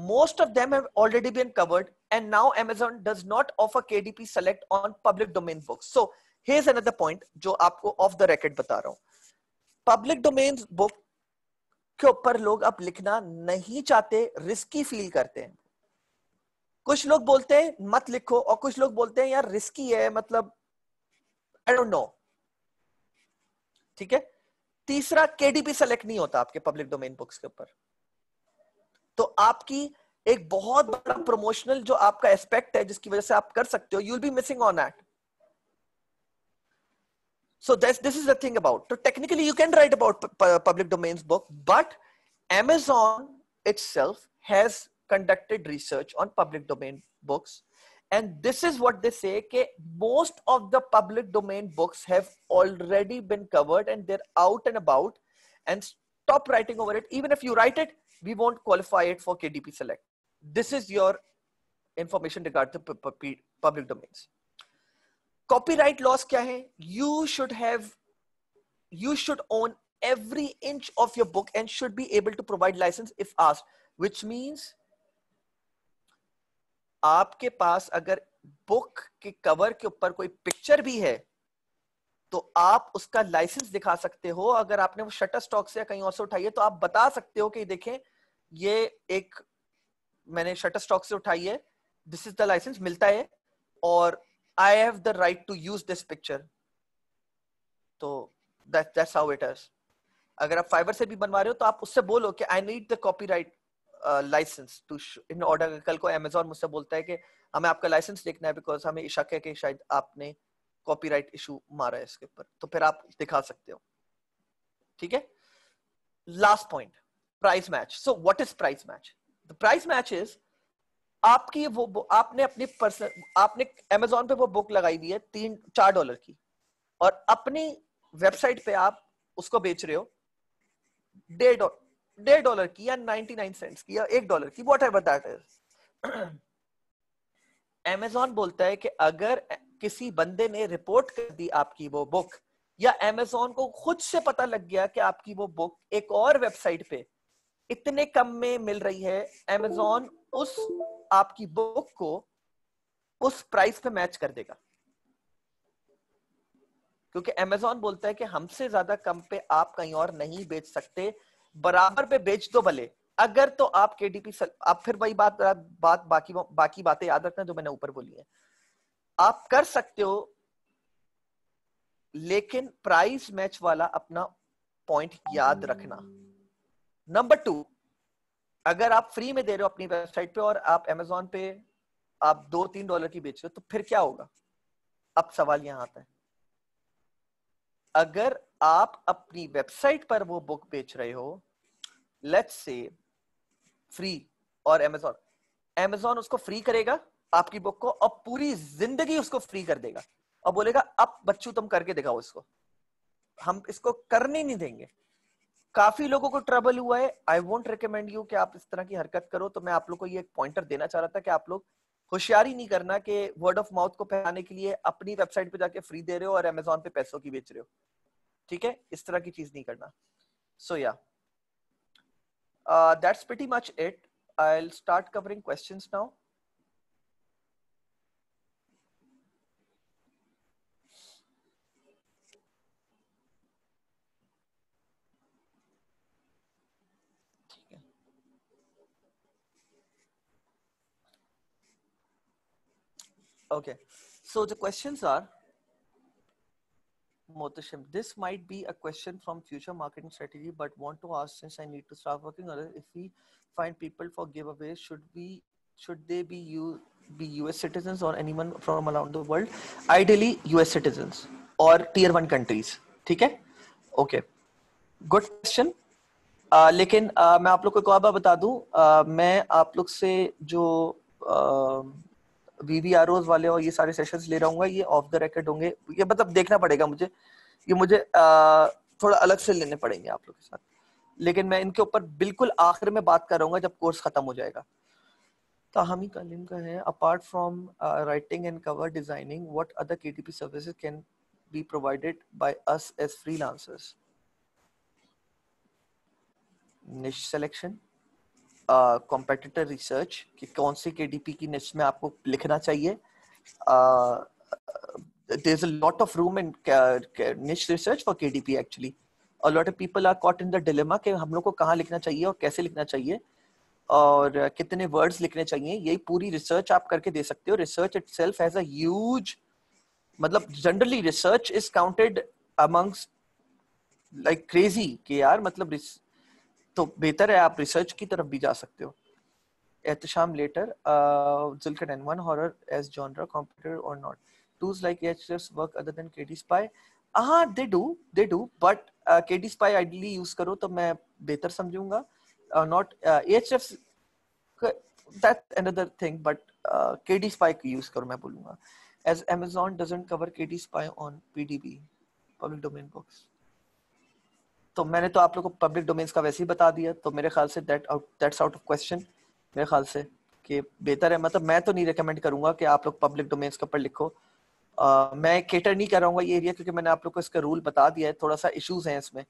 most of them have already been covered and now amazon does not offer kdp select on public domain books so here's another point जो आपको ऑफ द रेकेट बता रहा हूं पब्लिक डोमेन बुक के ऊपर लोग अब लिखना नहीं चाहते रिस्की फील करते हैं कुछ लोग बोलते हैं मत लिखो और कुछ लोग बोलते हैं यार रिस्की है मतलब आई डोंट नो ठीक है तीसरा केडीपी सेलेक्ट नहीं होता आपके पब्लिक डोमेन बुक्स के ऊपर तो आपकी एक बहुत बड़ा प्रमोशनल जो आपका एस्पेक्ट है जिसकी वजह से आप कर सकते हो you'll be missing on act So that's, this is the thing about, so technically you can write about public domains book, but Amazon itself has conducted research on public domain books. And this is what they say, okay, most of the public domain books have already been covered and they're out and about and stop writing over it. Even if you write it, we won't qualify it for KDP select. This is your information regarding the public domains. Copyright laws क्या है you should have you should own every inch of your book and should be able to provide licence if asked which means आपके पास अगर बुक के कवर के ऊपर कोई पिक्चर भी है तो आप उसका लाइसेंस दिखा सकते हो अगर आपने वो शटर स्टॉक से कहीं और से उठाई है तो आप बता सकते हो कि देखें ये एक मैंने शटर स्टॉक से उठाई है दिस इज द लाइसेंस मिलता है और I have the right to use this picture तो दैट्स हाउ इट इज अगर आप फाइबर से भी बनवा रहे हो तो आप उससे बोलो कि I need the right licence to in order कल को अमेजोन मुझसे बोलता है कि हमें आपका लाइसेंस देखना है बिकॉज हमें इशाक है कि शायद आपने राइट इशू मारा है इसके ऊपर तो फिर आप दिखा सकते हो ठीक है last point price match so what is price match the price match is आपकी वो आपने अपनी पर्सनल आपने अमेजोन पे वो बुक लगाई दी है तीन चार डॉलर की और अपनी वेबसाइट पे आप उसको बेच रहे हो डेढ़ डेढ़ डॉलर की या नाइनटी नाइन सेंट्स की या एक डॉलर की whatever that is Amazon बोलता है कि अगर किसी बंदे ने रिपोर्ट कर दी आपकी वो बुक या एमेजॉन को खुद से पता लग गया कि आपकी वो बुक एक और वेबसाइट पे इतने कम में मिल रही है एमेजॉन उस आपकी बुक को उस प्राइस पे मैच कर देगा क्योंकि एमेजॉन बोलता है कि हमसे ज्यादा कम पे आप कहीं और नहीं बेच सकते बराबर पे बेच दो भले अगर तो आप के केडीपी आप फिर वही बात बात बाकी बाकी बातें याद रखना जो मैंने ऊपर बोली है आप कर सकते हो लेकिन प्राइस मैच वाला अपना पॉइंट याद रखना नंबर टू अगर आप फ्री में दे रहे हो अपनी वेबसाइट पे और आप एमेजोन पे आप दो तीन डॉलर की बेच रहे हो तो फिर क्या होगा अब सवाल यहां आता है अगर आप अपनी वेबसाइट पर वो बुक बेच रहे हो लेट्स से फ्री और अमेजोन एमेजॉन उसको फ्री करेगा आपकी बुक को और पूरी जिंदगी उसको फ्री कर देगा और बोलेगा अब बच्चू तुम करके दिखाओ इसको हम इसको करने नहीं देंगे काफी लोगों को ट्रबल हुआ है आई वोंट रिकमेंड यू कि आप इस तरह की हरकत करो तो मैं आप लोग को ये एक पॉइंटर देना चाह रहा था कि आप लोग होशियारी नहीं करना कि वर्ड ऑफ माउथ को फैलाने के लिए अपनी वेबसाइट पे जाके फ्री दे रहे हो और अमेजोन पे पैसों की बेच रहे हो ठीक है इस तरह की चीज नहीं करना सो या that's much it I will start covering questions now Okay, so the questions are Motashim, this might be a question from future marketing strategy, but want to ask since I need to start working on it. If we find people for giveaway should we should they be you be US citizens or anyone from around the world? Ideally, US citizens or tier 1 countries. theek hai Okay. Good question. Uh, lekin uh, main aap log ko ek aur baat bata du uh, main aap log se jo uh, VVR वाले और ये सारे सेशंस ले रहा ये ऑफ द रेकर्ड होंगे ये मतलब देखना पड़ेगा मुझे ये मुझे आ, थोड़ा अलग से लेने पड़ेंगे आप लोगों के साथ लेकिन मैं इनके ऊपर बिल्कुल आखिर में बात करूंगा जब कोर्स खत्म हो जाएगा ताहमी कालीम का है apart from writing and cover designing what other KDP services can be provided by us as freelancers niche selection competitor research कि कौन से पी की निश में आपको लिखना चाहिए there is a lot of room in niche research for P actually और lot of people are caught in the dilemma कि हम लोग को कहाँ लिखना चाहिए और कैसे लिखना चाहिए और कितने वर्ड्स लिखने चाहिए यही पूरी रिसर्च आप करके दे सकते हो research itself has as मतलब generally research is counted amongst like crazy कि यार मतलब तो बेहतर है आप रिसर्च की तरफ भी जा सकते हो एहतम लेटर एज जॉनर कॉम्प्यूटर और not twos like work other than K D spy हाँ they do they do but K D spy ideally use करो तो मैं बेहतर समझूंगा not H F that another thing but K D spy की यूज करो मैं बोलूंगा as Amazon doesn't cover K D spy on P D B public domain books तो मैंने तो आप लोग को पब्लिक डोमेन्स का वैसे ही बता दिया तो मेरे ख्याल से that that's out of question मेरे ख्याल से कि बेहतर है मतलब मैं तो नहीं रिकमेंड करूंगा कि आप लोग पब्लिक डोमेन्स के ऊपर लिखो uh, मैं केटर नहीं कर रहा ये एरिया क्योंकि मैंने आप लोग को इसका रूल बता दिया है थोड़ा सा इश्यूज हैं इसमें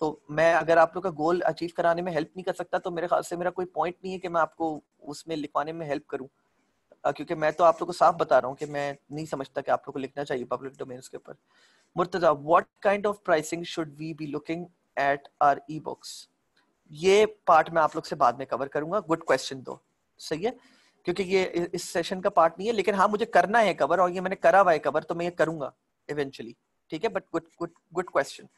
तो मैं अगर आप लोग का गोल अचीव कराने में हेल्प नहीं कर सकता तो मेरे ख्याल से मेरा कोई पॉइंट नहीं है कि मैं आपको उसमें लिखवाने में हेल्प करूँ uh, क्योंकि मैं तो आप लोग को साफ बता रहा हूँ कि मैं नहीं समझता कि आप लोग को लिखना चाहिए पब्लिक डोमेन्स के ऊपर Murtaza what kind of pricing should we be looking at our ebooks ये पार्ट मैं आप लोग से बाद में कवर करूंगा गुड क्वेश्चन दो सही है क्योंकि ये इस सेशन का पार्ट नहीं है लेकिन हाँ मुझे करना है कवर और ये मैंने करा हुआ है कवर तो मैं ये करूंगा इवेंचुअली ठीक है but good good good question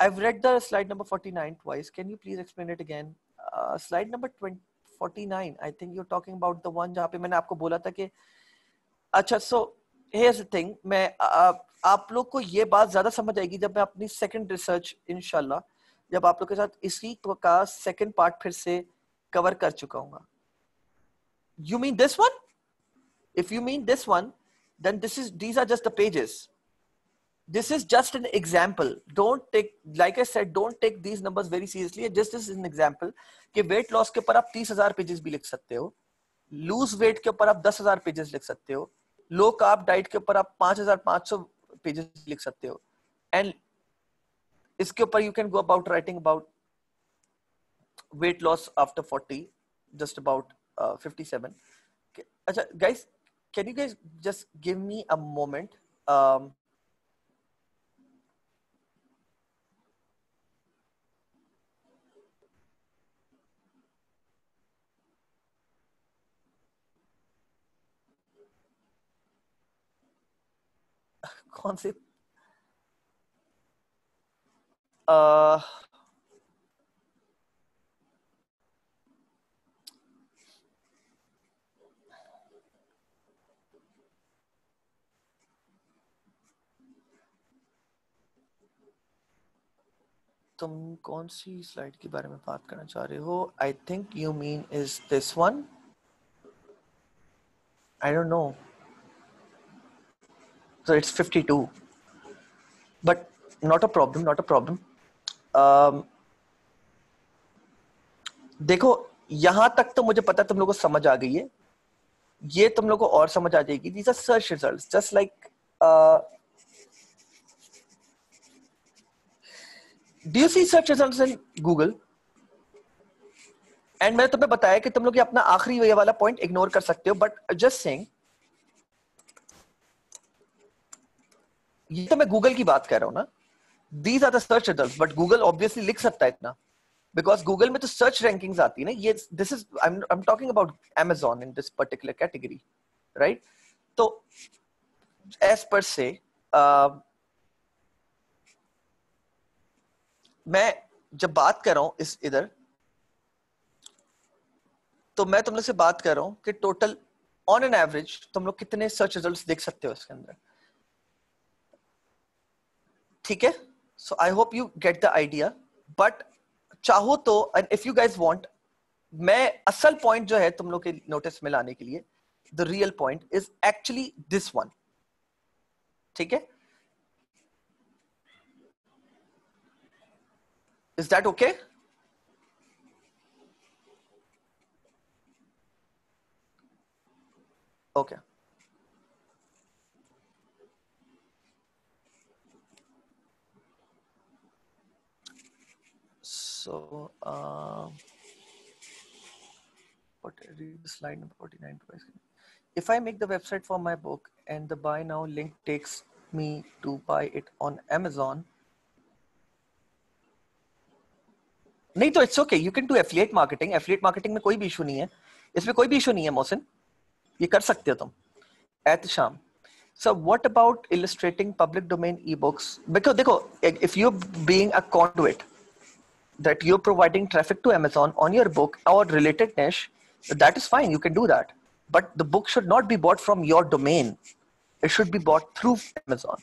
I have read the slide number 49 twice can you please explain it again slide number 49 I think you are talking about the one जहां पे मैंने आपको बोला था कि अच्छा so here is the thing मैं uh, आप लोग को ये बात ज्यादा समझ आएगी जब मैं अपनी सेकंड रिसर्च इनशाला जब आप लोग के साथ इसी का सेकंड पार्ट फिर से कवर कर चुका हूंगा you mean this one if you mean this one then this is these are just the pages this is just an example don't take like I set don't take these number very seriously just is an example कि वेट लॉस के ऊपर आप तीस हजार पेजेस भी लिख सकते हो लूज वेट के ऊपर आप दस हजार पेजेस लिख सकते हो लो कार्ब डाइट के ऊपर आप पांच हजार पांच सौ पेजेस लिख सकते हो एंड इसके ऊपर you can go about writing about weight loss after forty just about fifty seven अच्छा guys can you guys just give me a moment कौन सी तुम कौन सी स्लाइड के बारे में बात करना चाह रहे हो I think you mean is this one I don't know So it's 52. But not a problem, not a problem. Um, देखो यहां तक तो मुझे पता तुम लोगों को समझ आ गई है ये तुम लोगों को और समझ आ जाएगी these are search result just like the you see search result in Google and मैंने तुम्हें बताया कि तुम लोग अपना आखिरी वाला पॉइंट इग्नोर कर सकते हो बट जस्ट सेइंग ये तो मैं गूगल की बात कर रहा हूँ ना these are the search result but Google obviously लिख सकता है इतना बिकॉज गूगल में तो सर्च रैंकिंग आती है ना ये this is I am talking about Amazon in this particular category right तो एज पर से मैं जब बात कर रहा हूं इस इधर तो मैं तुम लोग से बात कर रहा हूं कि टोटल ऑन एन एवरेज तुम लोग कितने सर्च रिजल्ट्स देख सकते हो इसके अंदर ठीक है so I hope you get the idea but चाहो तो and if you guys want मैं असल पॉइंट जो है तुम लोग के नोटिस में लाने के लिए the real point is actually this one ठीक है is that okay okay So, um, what slide number 49 If I make the website for my book and the buy now link takes me to buy it on Amazon. Nato, it's okay. You can do affiliate marketing. Affiliate marketing is no issue. It's no issue, Mohsin. You can do it. At sham. So what about illustrating public domain ebooks? Because dekho, if you're being a conduit, that you're providing traffic to Amazon on your book or related niche, that is fine. You can do that. But the book should not be bought from your domain. It should be bought through Amazon.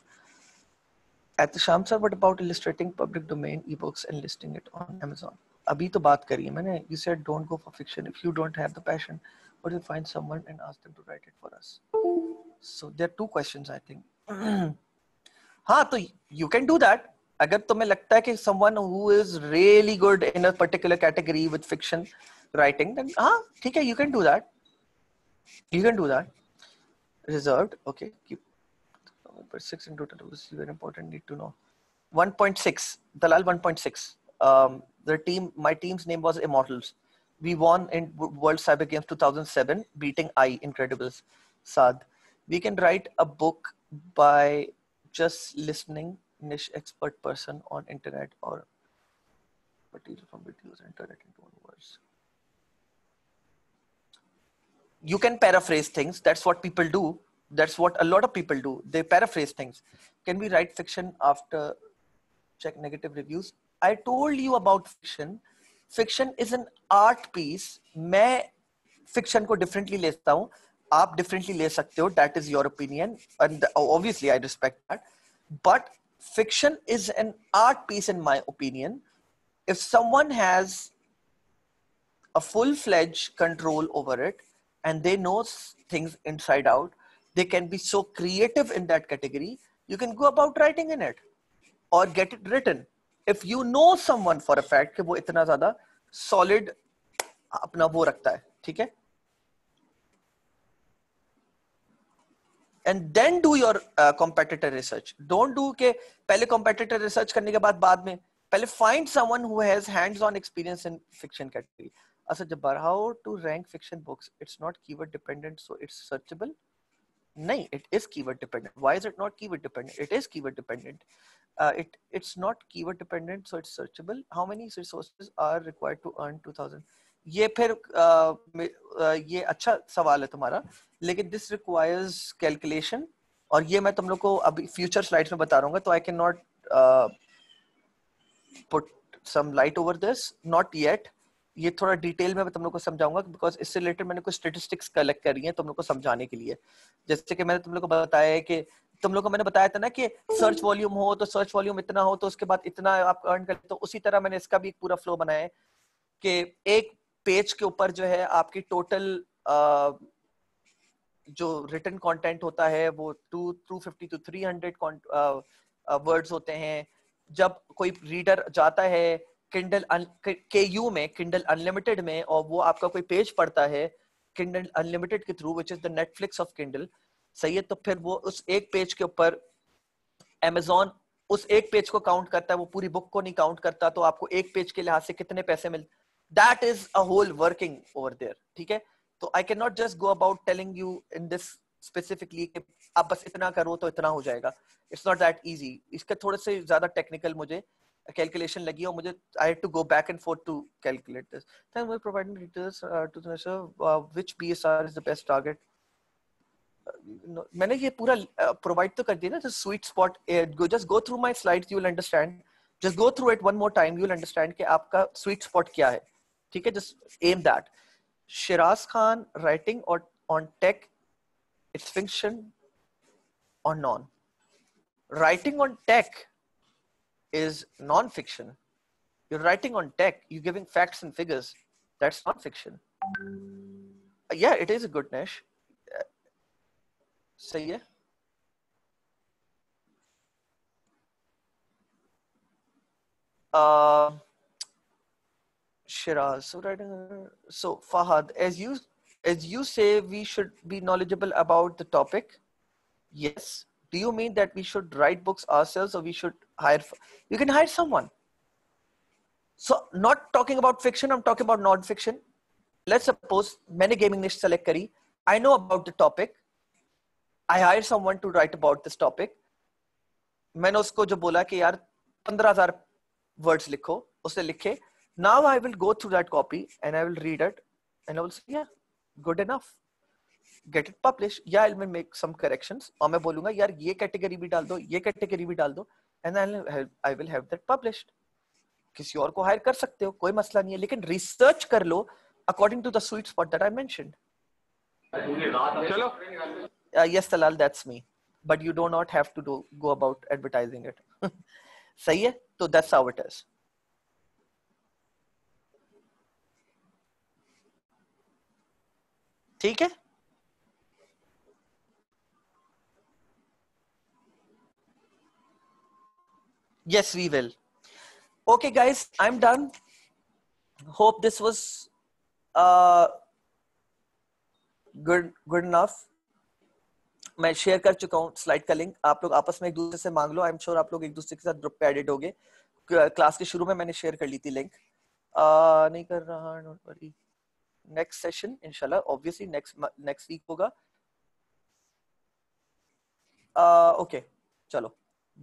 At the Shamsa, what about illustrating public domain ebooks and listing it on Amazon? Abhi तो baat kari. you said don't go for fiction if you don't have the passion Or you find someone and ask them to write it for us so there are two questions I think Ha, तो you can do that अगर तुम्हें लगता है कि someone who is really good in a particular category with fiction writing then हां ठीक है you can you can do that reserved okay keep but 6 into is very important need to know 1.6 dalal 1.6 um, the team my team's name was immortals we won in world cyber games 2007 beating i incredibles sad we can write a book by just listening niche expert person on internet or material from videos internet into one words you can paraphrase things that's what people do that's what a lot of people do they paraphrase things can we write fiction after check negative reviews i told you about fiction fiction is an art piece मैं fiction ko differently leta hu aap differently le sakte ho that is your opinion and obviously i respect that but fiction is an art piece, in my opinion. If someone has a full fledged control over it and they know things inside out, they can be so creative in that category, you can go about writing in it or get it written. If you know someone for a fact that वो solid apna वो रखता है, ठीक and then do your competitor research don't do के पहले कॉम्पिटिटर रिसर्च करने के बाद बाद में पहले find someone who has hands on experience in fiction category Asad Jabbar how to rank fiction books it's not keyword dependent so it's searchable नहीं it is keyword dependent why is it not keyword dependent it is keyword dependent uh, it it's not keyword dependent so it's searchable how many resources are required to earn 2000 ये फिर आ, ये अच्छा सवाल है तुम्हारा लेकिन दिस रिक्वायर्स कैलकुलेशन और ये मैं तुम लोग को अभी फ्यूचर स्लाइड्स में बता रहा तो I can not put some light over this not yet ये थोड़ा डिटेल में मैं तुम लोग को समझाऊंगा बिकॉज इससे रिलेटेड मैंने कुछ स्टेटिस्टिक्स कलेक्ट करी है तुम लोग को समझाने के लिए जैसे कि मैंने तुम लोग को बताया है कि तुम लोग को मैंने बताया था ना कि सर्च वॉल्यूम हो तो सर्च वॉल्यूम इतना हो तो उसके बाद इतना आप अर्न करते तो उसी तरह मैंने इसका भी एक पूरा फ्लो बनाया है कि एक पेज के ऊपर जो है आपकी टोटल जो रिटर्न कंटेंट होता है वो two two fifty two three hundred words होते हैं जब कोई रीडर जाता है किंडल के यू में किंडल अनलिमिटेड में और वो आपका कोई पेज पढ़ता है किंडल अनलिमिटेड के through which is the Netflix of Kindle सही है तो फिर वो उस एक पेज के ऊपर एमेजोन उस एक पेज को काउंट करता है वो पूरी बुक को नहीं काउंट करता तो आपको एक पेज के लिहाज से कितने पैसे मिलते that is a whole working over there ठीक है तो I can not just go about telling you in this specifically आप बस इतना करो तो इतना हो जाएगा it's not that thode se थोड़े से ज्यादा टेक्निकल मुझे कैलकुलेशन लगी और मुझे I go to go back and forth to calculate this providing details uh, to the sir uh, which bsr is the best target मैंने ये पूरा प्रोवाइड uh, तो कर दिया ना sweet spot just go through my slides you will understand just go through it one more time you will understand कि आपका स्वीट स्पॉट क्या है Okay, just aim that. Shiraz Khan writing or on tech, its fiction or non. Writing on tech is non-fiction. You're writing on tech, you're giving facts and figures. That's non fiction. Uh, yeah, it is a good niche. So yeah. Uh, Shiraz. So, uh, so Fahad, as you as you say, we should be knowledgeable about the topic. Yes. Do you mean that we should write books ourselves, or we should hire? You can hire someone. So, not talking about fiction. I'm talking about non-fiction. Let's suppose many gaming niche select curry. I know about the topic. I hire someone to write about this topic. मैंने उसको जो बोला कि यार पंद्रह हजार वर्ड्स लिखो उसने लिखे Now I will go through that copy and I will read it and I will say, yeah, good enough. Get it published. Yeah, I will make some corrections. or mai bolunga yaar ye category bhi dal do ye category bhi dal do and I will I will have that published. kisi aur ko hire kar sakte ho koi masla nahi hai lekin research kar lo according to the sweet spot that i mentioned chalo uh, yes talal that's me but you do not have to do go about advertising it sahi hai तो that's how it is ठीक है yes we will okay guys I am done hope this uh good good enough मैं शेयर कर चुका हूँ स्लाइड का लिंक आप लोग आपस में एक दूसरे से मांग लो आई एम श्योर आप लोग एक दूसरे के साथ ग्रुप पे एडिट हो गए क्लास के शुरू में मैंने शेयर कर ली थी लिंक uh, नहीं कर रहा नोट वरी नेक्स्ट सेशन इनशाला ऑब्वियसली नेक्स्ट नेक्स्ट वीक होगा ओके चलो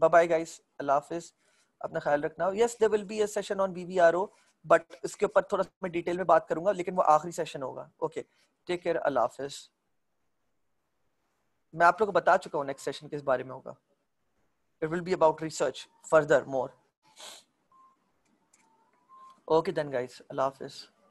बाय बाय गाइस अल्लाह हाफिज अपना ख्याल रखना yes there will be a session on बीवीआरओ बट इसके ऊपर थोड़ा मैं डिटेल में बात करूंगा लेकिन वो आखिरी सेशन होगा ओके टेक केयर अल्लाह हाफिज मैं आप लोग को बता चुका हूँ नेक्स्ट सेशन किस बारे में होगा it will be about research further more okay then guys अल्लाह हाफिज़